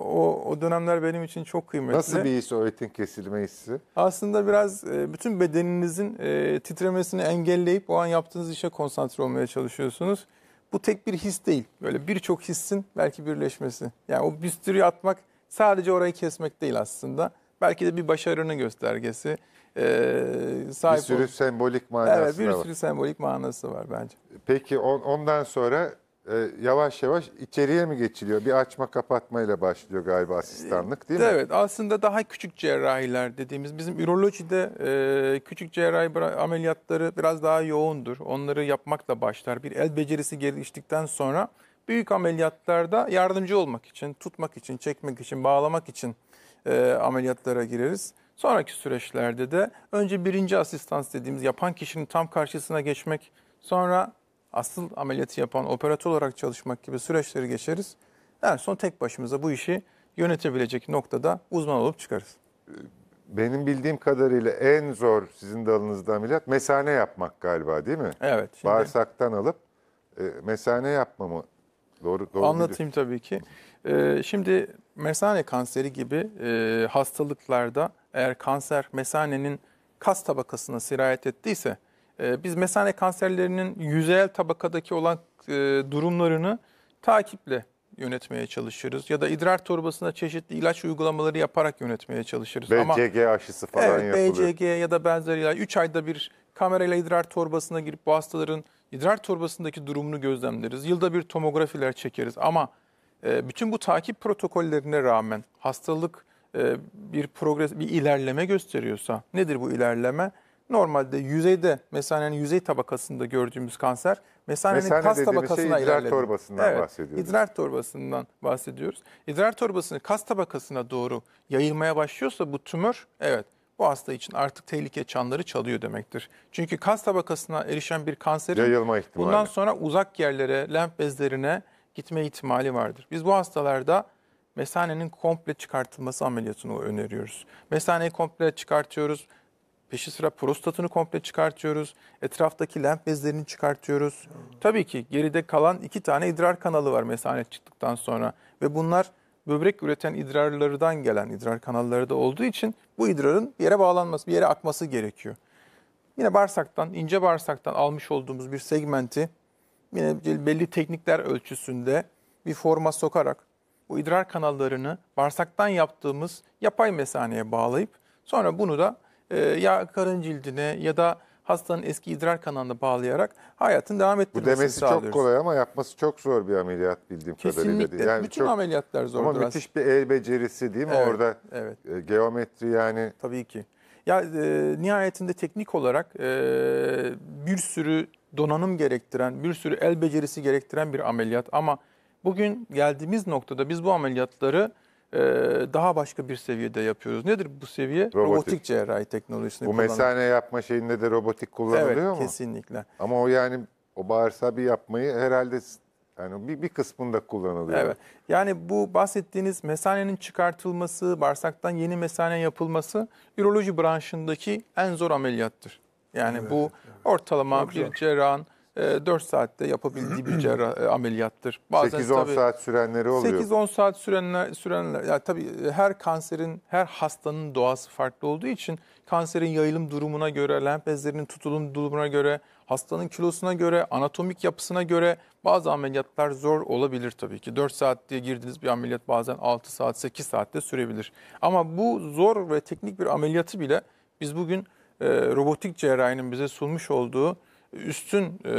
O, o dönemler benim için çok kıymetli. Nasıl bir his o etin kesilme hissi? Aslında biraz bütün bedeninizin titremesini engelleyip o an yaptığınız işe konsantre olmaya çalışıyorsunuz bu tek bir his değil. Böyle birçok hissin belki birleşmesi. Yani o bistürü atmak sadece orayı kesmek değil aslında. Belki de bir başarının göstergesi. Ee, sahip bir sürü ol- sembolik manası evet, bir var. Bir sürü sembolik manası var bence. Peki on, ondan sonra e, yavaş yavaş içeriye mi geçiliyor? Bir açma kapatma ile başlıyor galiba asistanlık değil mi? E, evet aslında daha küçük cerrahiler dediğimiz bizim ürolojide e, küçük cerrahi ameliyatları biraz daha yoğundur. Onları yapmakla başlar. Bir el becerisi geliştikten sonra büyük ameliyatlarda yardımcı olmak için, tutmak için, çekmek için, bağlamak için e, ameliyatlara gireriz. Sonraki süreçlerde de önce birinci asistans dediğimiz yapan kişinin tam karşısına geçmek, sonra asıl ameliyatı yapan operatör olarak çalışmak gibi süreçleri geçeriz. En son tek başımıza bu işi yönetebilecek noktada uzman olup çıkarız. Benim bildiğim kadarıyla en zor sizin dalınızda ameliyat mesane yapmak galiba değil mi? Evet. Şimdi... Bağırsaktan alıp e, mesane yapma mı? Doğru, doğru Anlatayım biliyorum. tabii ki. Ee, şimdi mesane kanseri gibi e, hastalıklarda eğer kanser mesanenin kas tabakasına sirayet ettiyse ee, biz mesane kanserlerinin yüzeyel tabakadaki olan e, durumlarını takiple yönetmeye çalışırız. Ya da idrar torbasında çeşitli ilaç uygulamaları yaparak yönetmeye çalışırız. BCG Ama, aşısı falan evet, yapılıyor. BCG ya da benzeri ilaç. 3 ayda bir kamerayla idrar torbasına girip bu hastaların idrar torbasındaki durumunu gözlemleriz. Yılda bir tomografiler çekeriz. Ama e, bütün bu takip protokollerine rağmen hastalık e, bir progres, bir ilerleme gösteriyorsa nedir bu ilerleme? Normalde yüzeyde mesanenin yüzey tabakasında gördüğümüz kanser mesanenin Mesane kas tabakasına şey, idrar torbasından evet, bahsediyoruz. İdrar torbasından bahsediyoruz. İdrar torbasını kas tabakasına doğru yayılmaya başlıyorsa bu tümör evet bu hasta için artık tehlike çanları çalıyor demektir. Çünkü kas tabakasına erişen bir kanserin Yayılma ihtimali. bundan sonra uzak yerlere, lenf bezlerine gitme ihtimali vardır. Biz bu hastalarda mesanenin komple çıkartılması ameliyatını öneriyoruz. Mesaneyi komple çıkartıyoruz. Peşi sıra prostatını komple çıkartıyoruz. Etraftaki lenf bezlerini çıkartıyoruz. Tabii ki geride kalan iki tane idrar kanalı var mesane çıktıktan sonra. Ve bunlar böbrek üreten idrarlardan gelen idrar kanalları da olduğu için bu idrarın bir yere bağlanması, bir yere akması gerekiyor. Yine bağırsaktan, ince bağırsaktan almış olduğumuz bir segmenti yine belli teknikler ölçüsünde bir forma sokarak bu idrar kanallarını bağırsaktan yaptığımız yapay mesaneye bağlayıp sonra bunu da e, ya karın cildine ya da hastanın eski idrar kanalını bağlayarak hayatın devam ettirmesini sağlıyoruz. Bu demesi sağlıyoruz. çok kolay ama yapması çok zor bir ameliyat bildiğim Kesinlikle. kadarıyla. Kesinlikle. Yani Bütün çok, ameliyatlar zor. Ama müthiş bir el becerisi değil mi evet, orada? Evet. E, geometri yani. Tabii ki. Ya e, nihayetinde teknik olarak e, bir sürü donanım gerektiren, bir sürü el becerisi gerektiren bir ameliyat ama bugün geldiğimiz noktada biz bu ameliyatları ee, daha başka bir seviyede yapıyoruz. Nedir bu seviye? Robotik, robotik cerrahi teknolojisini Bu mesane yapma şeyinde de robotik kullanılıyor evet, mu? Evet kesinlikle. Ama o yani o bağırsağı bir yapmayı herhalde yani bir, bir kısmında kullanılıyor. Evet. Yani bu bahsettiğiniz mesanenin çıkartılması, bağırsaktan yeni mesane yapılması üroloji branşındaki en zor ameliyattır. Yani evet, bu evet. ortalama Çok bir cerrahın 4 ee, saatte yapabildiği bir cerrah e, ameliyattır. 8-10 saat sürenleri oluyor. 8-10 saat sürenler, sürenler yani tabii e, her kanserin, her hastanın doğası farklı olduğu için kanserin yayılım durumuna göre, lenf bezlerinin tutulum durumuna göre, hastanın kilosuna göre, anatomik yapısına göre bazı ameliyatlar zor olabilir tabii ki. 4 saat diye girdiğiniz bir ameliyat bazen 6 saat, 8 saatte sürebilir. Ama bu zor ve teknik bir ameliyatı bile biz bugün e, robotik cerrahinin bize sunmuş olduğu üstün e,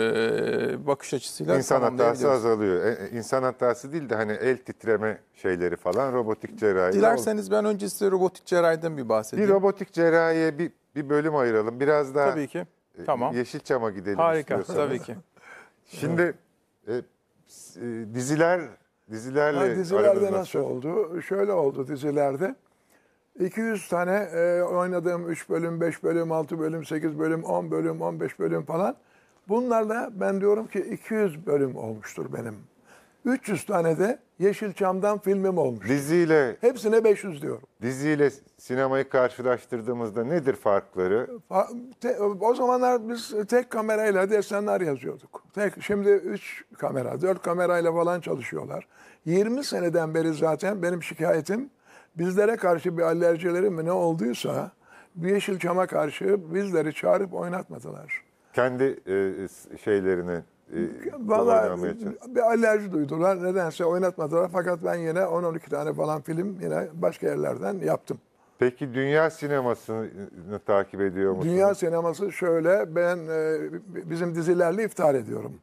bakış açısıyla insan hatası azalıyor. E, e, insan hatası değil de hani el titreme şeyleri falan robotik cerrahi. Dilerseniz ben önce size robotik cerrahiden bir bahsedeyim. Bir robotik cerrahiye bir, bir bölüm ayıralım. Biraz daha Tabii ki. Tamam. Yeşilçam'a gidelim Harika tabii ki. Şimdi e, diziler dizilerle ha, dizilerde nasıl oldu? Şöyle oldu dizilerde. 200 tane e, oynadığım 3 bölüm, 5 bölüm, 6 bölüm, 8 bölüm, 10 bölüm, 15 bölüm falan. Bunlarla ben diyorum ki 200 bölüm olmuştur benim. 300 tane de Yeşilçam'dan filmim olmuş. Diziyle... Hepsine 500 diyorum. Diziyle sinemayı karşılaştırdığımızda nedir farkları? O zamanlar biz tek kamerayla desenler yazıyorduk. Tek, şimdi 3 kamera, 4 kamerayla falan çalışıyorlar. 20 seneden beri zaten benim şikayetim bizlere karşı bir alerjileri mi ne olduysa bir yeşil çama karşı bizleri çağırıp oynatmadılar. Kendi e, şeylerini e, Valla bir alerji duydular. Nedense oynatmadılar. Fakat ben yine 10-12 tane falan film yine başka yerlerden yaptım. Peki dünya sinemasını takip ediyor musunuz? Dünya sineması şöyle ben e, bizim dizilerle iftar ediyorum.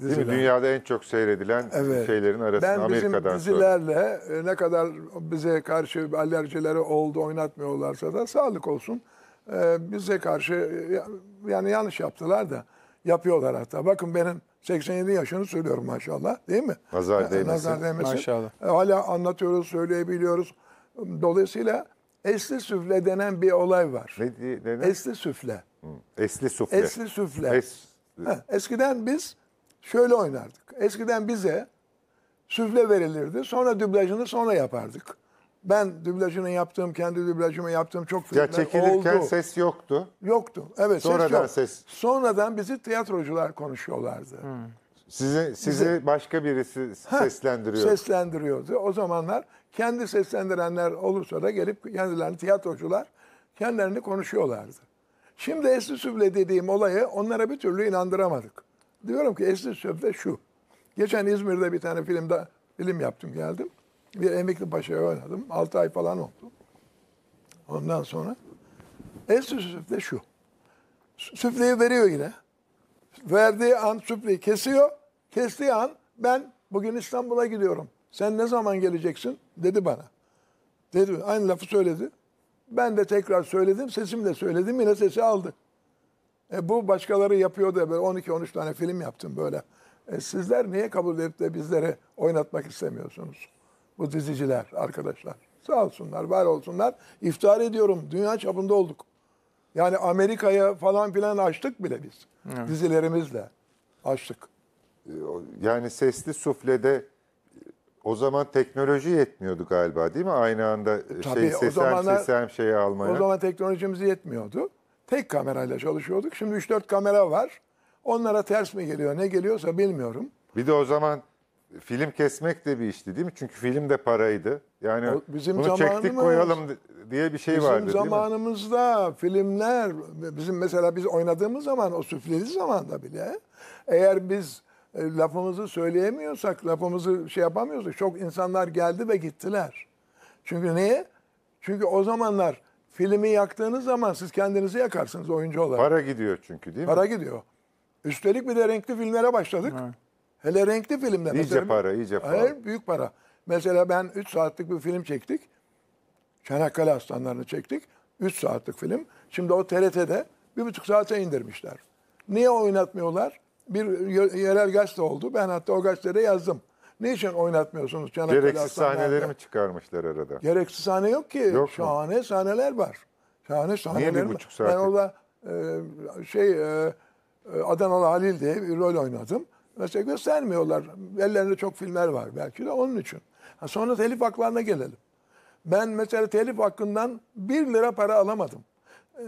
Değil mi? Dünyada en çok seyredilen evet. şeylerin arasında ben bizim Amerika'dan dizilerle sonra. E, ne kadar bize karşı alerjileri oldu oynatmıyorlarsa da sağlık olsun. Ee, bize karşı e, yani yanlış yaptılar da yapıyorlar hatta. Bakın benim 87 yaşını söylüyorum maşallah değil mi? Nazar e, değmesin. Nazar değmesin. Maşallah. hala anlatıyoruz, söyleyebiliyoruz. Dolayısıyla esli süfle denen bir olay var. Ne, neden? Esli süfle. Hı. Esli süfle. Esli süfle. Es... Ha, eskiden biz şöyle oynardık. Eskiden bize süfle verilirdi. Sonra dublajını sonra yapardık. Ben dublajını yaptığım, kendi dublajımı yaptığım çok filmler Ya çekilirken ses yoktu. Yoktu. Evet Sonradan ses, yok. ses. Sonradan bizi tiyatrocular konuşuyorlardı. Hmm. Sizi, sizi Bize, başka birisi seslendiriyor. Seslendiriyordu. O zamanlar kendi seslendirenler olursa da gelip kendilerini tiyatrocular kendilerini konuşuyorlardı. Şimdi Esri Süble dediğim olayı onlara bir türlü inandıramadık. Diyorum ki esli söhbet şu. Geçen İzmir'de bir tane filmde film yaptım geldim. Bir emekli paşa'ya oynadım. altı ay falan oldu. Ondan sonra esli söhbet şu. Süfleyi veriyor yine. Verdiği an süfleyi kesiyor. Kestiği an ben bugün İstanbul'a gidiyorum. Sen ne zaman geleceksin? Dedi bana. Dedi, aynı lafı söyledi. Ben de tekrar söyledim, sesimle söyledim. Yine sesi aldı. E, bu başkaları yapıyor yapıyordu. Böyle 12-13 tane film yaptım böyle. E, sizler niye kabul edip de bizleri oynatmak istemiyorsunuz? Bu diziciler, arkadaşlar. Sağ olsunlar, var olsunlar. İftihar ediyorum. Dünya çapında olduk. Yani Amerika'ya falan filan açtık bile biz. Evet. Dizilerimizle açtık. E, yani sesli suflede o zaman teknoloji yetmiyordu galiba değil mi? Aynı anda e, şey, ses, o şeyi almaya. O zaman teknolojimiz yetmiyordu. Tek kamerayla çalışıyorduk. Şimdi 3-4 kamera var. Onlara ters mi geliyor ne geliyorsa bilmiyorum. Bir de o zaman film kesmek de bir işti değil mi? Çünkü film de paraydı. Yani o bizim bunu çektik koyalım diye bir şey bizim vardı Bizim zamanımızda filmler, bizim mesela biz oynadığımız zaman, o süfleli zamanda bile eğer biz e, lafımızı söyleyemiyorsak, lafımızı şey yapamıyorsak çok insanlar geldi ve gittiler. Çünkü niye? Çünkü o zamanlar filmi yaktığınız zaman siz kendinizi yakarsınız oyuncu olarak. Para gidiyor çünkü değil mi? Para gidiyor. Üstelik bir de renkli filmlere başladık. Hı. Hele renkli filmler. İyice mesela, para, iyice para. Hayır, büyük para. Mesela ben 3 saatlik bir film çektik. Çanakkale Aslanları'nı çektik. 3 saatlik film. Şimdi o TRT'de bir buçuk saate indirmişler. Niye oynatmıyorlar? Bir yerel gazete oldu. Ben hatta o gazetede yazdım. Ne için oynatmıyorsunuz? Çanakkale Gereksiz sahneleri mi çıkarmışlar arada? Gereksiz sahne yok ki. Yok Şahane mu? sahneler var. Şahane sahneler Niye bir buçuk saat? Ben orada e, şey e, e, Adanalı Halil diye bir rol oynadım. Mesela göstermiyorlar. Ellerinde çok filmler var belki de onun için. Ha sonra telif haklarına gelelim. Ben mesela telif hakkından bir lira para alamadım.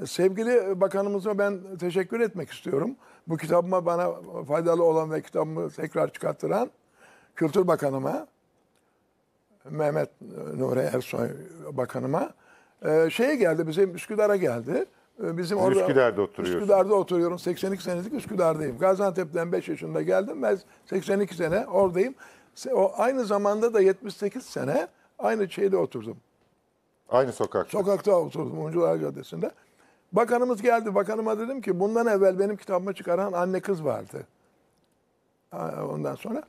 E, sevgili bakanımıza ben teşekkür etmek istiyorum. Bu kitabıma bana faydalı olan ve kitabımı tekrar çıkarttıran Kültür Bakanıma, Mehmet Nuri Ersoy Bakanıma e, şeye geldi, bizim Üsküdar'a geldi. E, bizim orada, Üsküdar'da oturuyorsun. Üsküdar'da oturuyorum. 82 senelik Üsküdar'dayım. Gaziantep'ten 5 yaşında geldim. Ben 82 sene oradayım. O aynı zamanda da 78 sene aynı şeyde oturdum. Aynı sokakta. Sokakta oturdum Mumcular Caddesi'nde. Bakanımız geldi. Bakanıma dedim ki bundan evvel benim kitabımı çıkaran anne kız vardı. Ondan sonra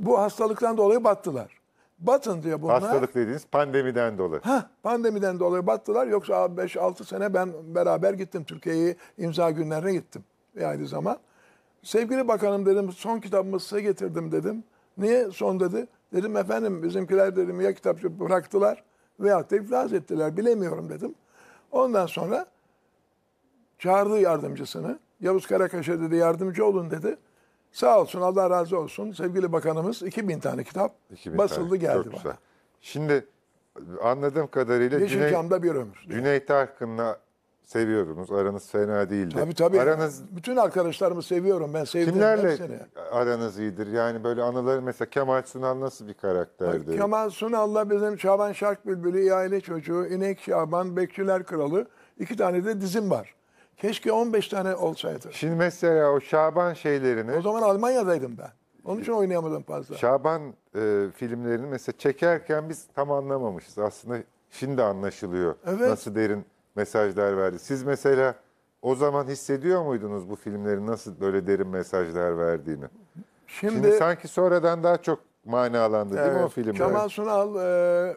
bu hastalıktan dolayı battılar. Batın diyor bunlar. Hastalık dediğiniz pandemiden dolayı. Ha, pandemiden dolayı battılar. Yoksa 5-6 sene ben beraber gittim Türkiye'yi imza günlerine gittim. Bir e, aynı zaman. Sevgili bakanım dedim son kitabımı size getirdim dedim. Niye son dedi. Dedim efendim bizimkiler dedim ya kitapçı bıraktılar veya da iflas ettiler bilemiyorum dedim. Ondan sonra çağırdı yardımcısını. Yavuz Karakaş'a dedi yardımcı olun dedi. Sağ olsun Allah razı olsun sevgili bakanımız 2000 tane kitap 2000 basıldı tane. geldi Çok bana. Güzel. Şimdi anladığım kadarıyla Yeşilçam'da bir ömür. Cüneyt Arkın'la seviyordunuz. Aranız fena değildi. Tabii tabii. Aranız... Bütün arkadaşlarımı seviyorum. Ben sevdim Kimlerle hepsini. aranız iyidir? Yani böyle anıları mesela Kemal Sunal nasıl bir karakterdi? Bak, Kemal Sunal'la bizim Şaban Şark Bülbülü, Aile Çocuğu, İnek Şaban, Bekçiler Kralı iki tane de dizim var. Keşke 15 tane olsaydı. Şimdi mesela o Şaban şeylerini... O zaman Almanya'daydım ben. Onun için oynayamadım fazla. Şaban e, filmlerini mesela çekerken biz tam anlamamışız. Aslında şimdi anlaşılıyor. Evet. Nasıl derin mesajlar verdi. Siz mesela o zaman hissediyor muydunuz bu filmlerin nasıl böyle derin mesajlar verdiğini? Şimdi, şimdi sanki sonradan daha çok manalandı evet, değil mi o filmler? Kemal Sunal e,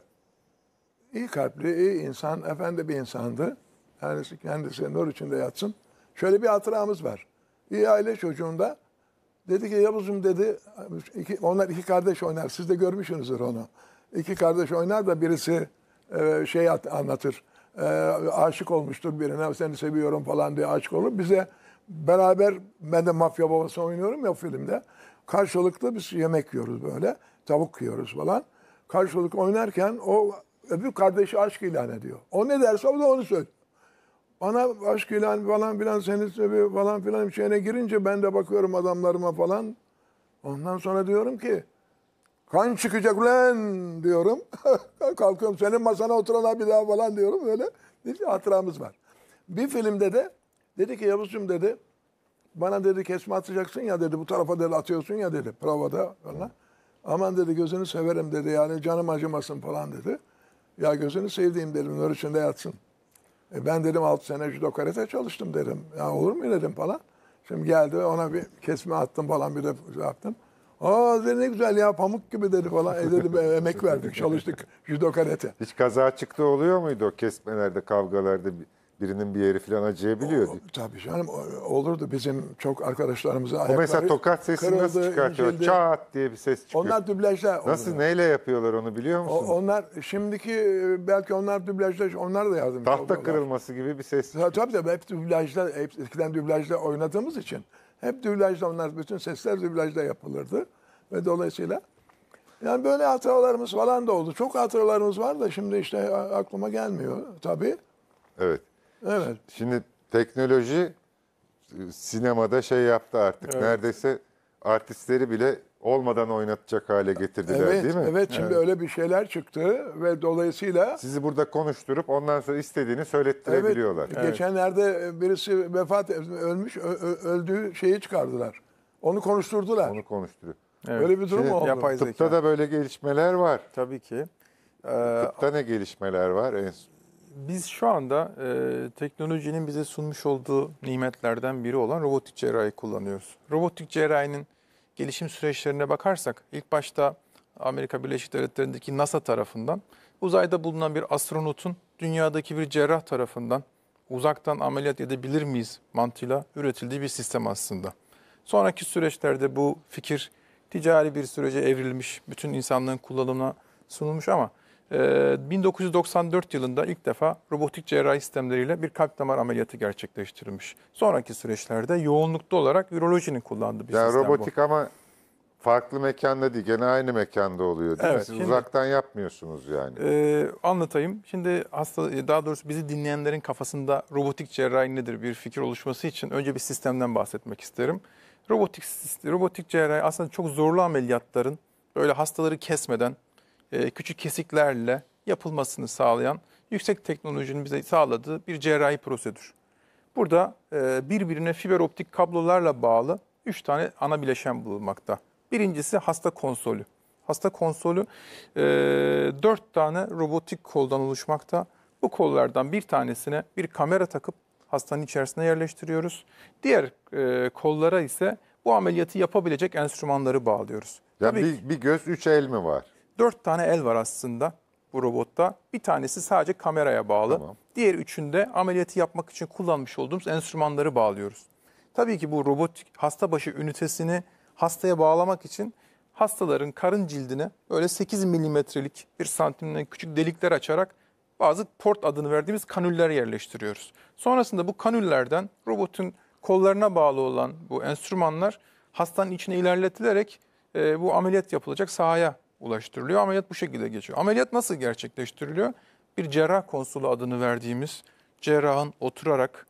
iyi kalpli, iyi insan, efendi bir insandı. Kendisi, kendisi nur içinde yatsın. Şöyle bir hatıramız var. Bir aile çocuğunda dedi ki Yavuz'um dedi, iki, onlar iki kardeş oynar. Siz de görmüşsünüzdür onu. İki kardeş oynar da birisi e, şey at, anlatır. E, aşık olmuştur birine, seni seviyorum falan diye aşık olur. Bize beraber, ben de mafya babası oynuyorum ya filmde. Karşılıklı biz yemek yiyoruz böyle. Tavuk yiyoruz falan. Karşılıklı oynarken o öbür kardeşi aşk ilan ediyor. O ne derse o da onu söylüyor. Bana aşk ilan falan filan seni seviyor falan filan bir şeyine girince ben de bakıyorum adamlarıma falan. Ondan sonra diyorum ki kan çıkacak lan diyorum. Kalkıyorum senin masana oturana bir daha falan diyorum öyle. Bir hatıramız var. Bir filmde de dedi ki Yavuz'cum dedi bana dedi kesme atacaksın ya dedi bu tarafa dedi atıyorsun ya dedi provada falan. Aman dedi gözünü severim dedi yani canım acımasın falan dedi. Ya gözünü sevdiğim dedim nur içinde yatsın. E ben dedim 6 sene judo karate çalıştım dedim. Ya olur mu dedim falan. Şimdi geldi ona bir kesme attım falan bir de şey yaptım. Aa dedi ne güzel ya pamuk gibi dedi falan. E dedim emek verdik çalıştık judo karate. Hiç kaza çıktı oluyor muydu o kesmelerde kavgalarda? birinin bir yeri falan acıyabiliyor. O, tabii canım olurdu bizim çok arkadaşlarımızın o mesela tokat sesini kırıldı, nasıl çıkartıyor? Incildi. Çat diye bir ses çıkıyor. Onlar dublajda. Nasıl oluyor. neyle yapıyorlar onu biliyor musun? O, onlar şimdiki e, belki onlar dublajda onlar da yardım Tahta oluyorlar. kırılması gibi bir ses. Tabii tabii hep dublajda hep eskiden dublajda oynadığımız için hep dublajda onlar bütün sesler dublajda yapılırdı ve dolayısıyla yani böyle hatıralarımız falan da oldu. Çok hatıralarımız var da şimdi işte aklıma gelmiyor tabii. Evet. Evet. Şimdi teknoloji e, sinemada şey yaptı artık. Evet. Neredeyse artistleri bile olmadan oynatacak hale getirdiler evet, değil mi? Evet, şimdi evet. öyle bir şeyler çıktı ve dolayısıyla... Sizi burada konuşturup ondan sonra istediğini söylettirebiliyorlar. Evet, geçenlerde e, birisi vefat e, ölmüş, öldüğü şeyi çıkardılar. Onu konuşturdular. Onu konuşturuyor. Evet. Böyle bir durum şimdi, oldu. Yapay zeka. Tıpta da böyle gelişmeler var. Tabii ki. Ee, tıpta ne gelişmeler var? En biz şu anda e, teknolojinin bize sunmuş olduğu nimetlerden biri olan robotik cerrahi kullanıyoruz. Robotik cerrahinin gelişim süreçlerine bakarsak ilk başta Amerika Birleşik Devletleri'ndeki NASA tarafından uzayda bulunan bir astronotun dünyadaki bir cerrah tarafından uzaktan ameliyat edebilir miyiz mantığıyla üretildiği bir sistem aslında. Sonraki süreçlerde bu fikir ticari bir sürece evrilmiş, bütün insanlığın kullanımına sunulmuş ama 1994 ee, yılında ilk defa robotik cerrahi sistemleriyle bir kalp damar ameliyatı gerçekleştirilmiş. Sonraki süreçlerde yoğunluklu olarak ürolojinin kullandığı bir yani sistem robotik bu. ama farklı mekanda değil, gene aynı mekanda oluyor değil evet, mi? Siz şimdi, uzaktan yapmıyorsunuz yani. E, anlatayım. Şimdi hasta, daha doğrusu bizi dinleyenlerin kafasında robotik cerrahi nedir bir fikir oluşması için önce bir sistemden bahsetmek isterim. Robotik, robotik cerrahi aslında çok zorlu ameliyatların böyle hastaları kesmeden e, küçük kesiklerle yapılmasını sağlayan yüksek teknolojinin bize sağladığı bir cerrahi prosedür. Burada e, birbirine fiber optik kablolarla bağlı 3 tane ana bileşen bulunmakta. Birincisi hasta konsolü. Hasta konsolü e, 4 tane robotik koldan oluşmakta. Bu kollardan bir tanesine bir kamera takıp hastanın içerisine yerleştiriyoruz. Diğer e, kollara ise bu ameliyatı yapabilecek enstrümanları bağlıyoruz. Ya Tabii bir, bir göz üç el mi var? Dört tane el var aslında bu robotta. Bir tanesi sadece kameraya bağlı. Tamam. Diğer üçünde ameliyatı yapmak için kullanmış olduğumuz enstrümanları bağlıyoruz. Tabii ki bu robotik hasta başı ünitesini hastaya bağlamak için hastaların karın cildine öyle 8 milimetrelik bir santimden küçük delikler açarak bazı port adını verdiğimiz kanüller yerleştiriyoruz. Sonrasında bu kanüllerden robotun kollarına bağlı olan bu enstrümanlar hastanın içine ilerletilerek e, bu ameliyat yapılacak sahaya ulaştırılıyor. Ameliyat bu şekilde geçiyor. Ameliyat nasıl gerçekleştiriliyor? Bir cerrah konsulu adını verdiğimiz cerrahın oturarak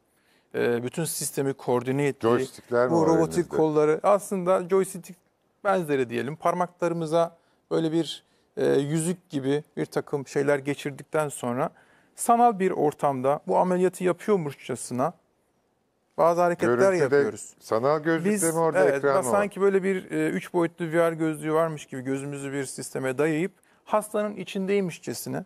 e, bütün sistemi koordine ettiği bu robotik kolları aslında joystick benzeri diyelim parmaklarımıza böyle bir e, yüzük gibi bir takım şeyler geçirdikten sonra sanal bir ortamda bu ameliyatı yapıyormuşçasına bazı hareketler Görüntüde yapıyoruz. Sanal gözlükle mi orada evet, ekran mı? Sanki böyle bir e, üç boyutlu VR gözlüğü varmış gibi gözümüzü bir sisteme dayayıp hastanın içindeymişçesine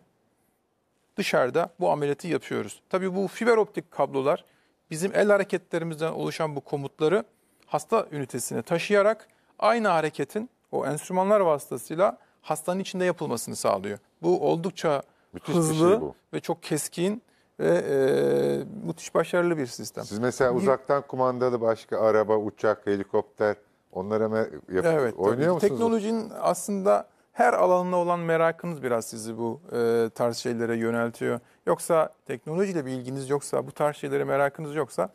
dışarıda bu ameliyatı yapıyoruz. Tabii bu fiber optik kablolar bizim el hareketlerimizden oluşan bu komutları hasta ünitesine taşıyarak aynı hareketin o enstrümanlar vasıtasıyla hastanın içinde yapılmasını sağlıyor. Bu oldukça Müthiş hızlı şey bu. ve çok keskin ve e, müthiş başarılı bir sistem. Siz mesela uzaktan kumandalı başka araba, uçak, helikopter onlara me- yap- evet, oynuyor tabii. musunuz? Teknolojinin aslında her alanına olan merakınız biraz sizi bu e, tarz şeylere yöneltiyor. Yoksa teknolojiyle bir ilginiz yoksa, bu tarz şeylere merakınız yoksa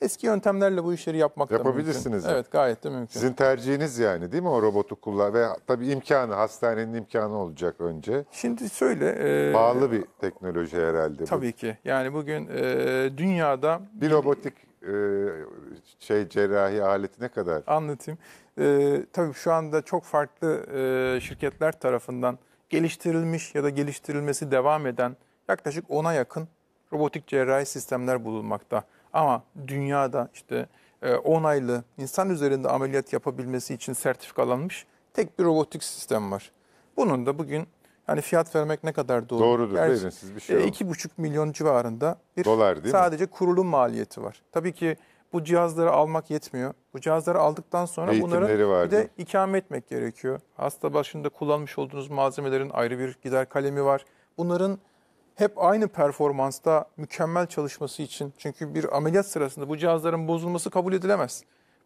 Eski yöntemlerle bu işleri yapmak Yapabilirsiniz da mümkün. Yani. Evet gayet de mümkün. Sizin tercihiniz yani değil mi o robotu kullan ve tabii imkanı hastanenin imkanı olacak önce. Şimdi söyle. E, Pahalı bir teknoloji herhalde. Tabii bu. ki yani bugün e, dünyada. Bir robotik e, şey cerrahi aleti ne kadar? Anlatayım. E, tabii şu anda çok farklı e, şirketler tarafından geliştirilmiş ya da geliştirilmesi devam eden yaklaşık 10'a yakın robotik cerrahi sistemler bulunmakta. Ama dünyada işte e, onaylı insan üzerinde ameliyat yapabilmesi için sertifika alınmış tek bir robotik sistem var. Bunun da bugün yani fiyat vermek ne kadar doğru? Doğrudur. Gerçi, verin bir şey. E, iki buçuk milyon civarında bir Dolar, değil sadece mi? kurulum maliyeti var. Tabii ki bu cihazları almak yetmiyor. Bu cihazları aldıktan sonra Eğitimleri bunları bir de ikame etmek gerekiyor. Hasta başında kullanmış olduğunuz malzemelerin ayrı bir gider kalemi var. Bunların hep aynı performansta mükemmel çalışması için çünkü bir ameliyat sırasında bu cihazların bozulması kabul edilemez.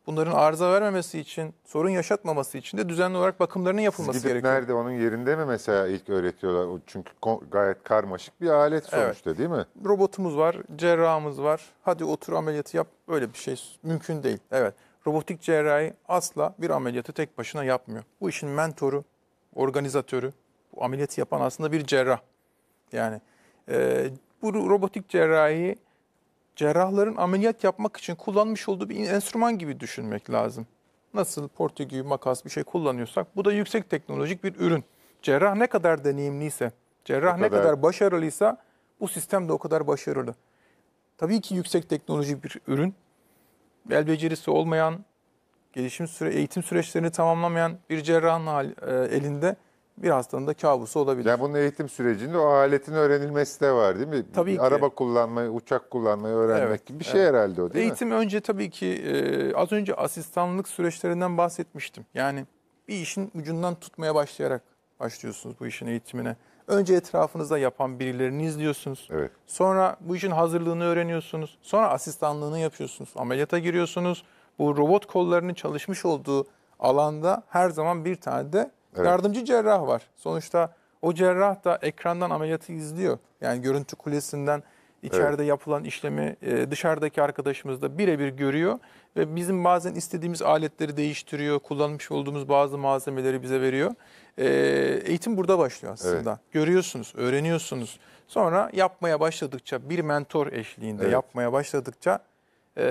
Bunların arıza vermemesi için, sorun yaşatmaması için de düzenli olarak bakımlarının yapılması gidip gerekiyor. Nerede onun yerinde mi mesela ilk öğretiyorlar? Çünkü gayet karmaşık bir alet sonuçta evet. değil mi? Robotumuz var, cerrahımız var. Hadi otur ameliyatı yap. Böyle bir şey mümkün değil. Evet. Robotik cerrahi asla bir ameliyatı tek başına yapmıyor. Bu işin mentoru, organizatörü, bu ameliyatı yapan aslında bir cerrah. Yani e, bu robotik cerrahi cerrahların ameliyat yapmak için kullanmış olduğu bir enstrüman gibi düşünmek lazım. Nasıl portugü, makas bir şey kullanıyorsak bu da yüksek teknolojik bir ürün. Cerrah ne kadar deneyimliyse, cerrah ne kadar. kadar başarılıysa bu sistem de o kadar başarılı. Tabii ki yüksek teknoloji bir ürün. El becerisi olmayan, gelişim süre, eğitim süreçlerini tamamlamayan bir cerrahın e, elinde bir hastanın da kabusu olabilir. Yani bunun eğitim sürecinde o aletin öğrenilmesi de var değil mi? Tabii ki. Araba kullanmayı, uçak kullanmayı öğrenmek evet, gibi bir şey herhalde o değil eğitim mi? Eğitim önce tabii ki e, az önce asistanlık süreçlerinden bahsetmiştim. Yani bir işin ucundan tutmaya başlayarak başlıyorsunuz bu işin eğitimine. Önce etrafınızda yapan birilerini izliyorsunuz. Evet. Sonra bu işin hazırlığını öğreniyorsunuz. Sonra asistanlığını yapıyorsunuz. Ameliyata giriyorsunuz. Bu robot kollarının çalışmış olduğu alanda her zaman bir tane de Evet. Yardımcı cerrah var. Sonuçta o cerrah da ekrandan ameliyatı izliyor. Yani görüntü kulesinden içeride evet. yapılan işlemi e, dışarıdaki arkadaşımız da birebir görüyor ve bizim bazen istediğimiz aletleri değiştiriyor, kullanmış olduğumuz bazı malzemeleri bize veriyor. E, eğitim burada başlıyor aslında. Evet. Görüyorsunuz, öğreniyorsunuz. Sonra yapmaya başladıkça bir mentor eşliğinde evet. yapmaya başladıkça e,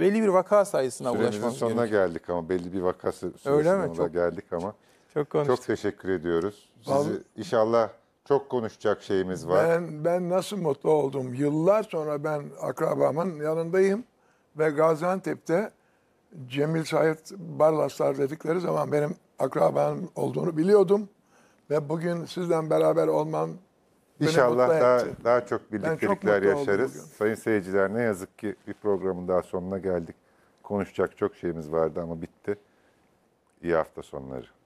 belli bir vaka sayısına Süremizin ulaşmamız gerekiyor. sonuna geldik ama belli bir vaka sayısına geldik ama çok konuştuk. Çok teşekkür ediyoruz. Sizi inşallah çok konuşacak şeyimiz var. Ben, ben nasıl mutlu oldum. Yıllar sonra ben akrabamın yanındayım ve Gaziantep'te Cemil Sayet Barlaslar dedikleri zaman benim akrabam olduğunu biliyordum. Ve bugün sizden beraber olmam İnşallah daha, daha çok birliktelikler çok yaşarız. Sayın seyirciler ne yazık ki bir programın daha sonuna geldik. Konuşacak çok şeyimiz vardı ama bitti. İyi hafta sonları.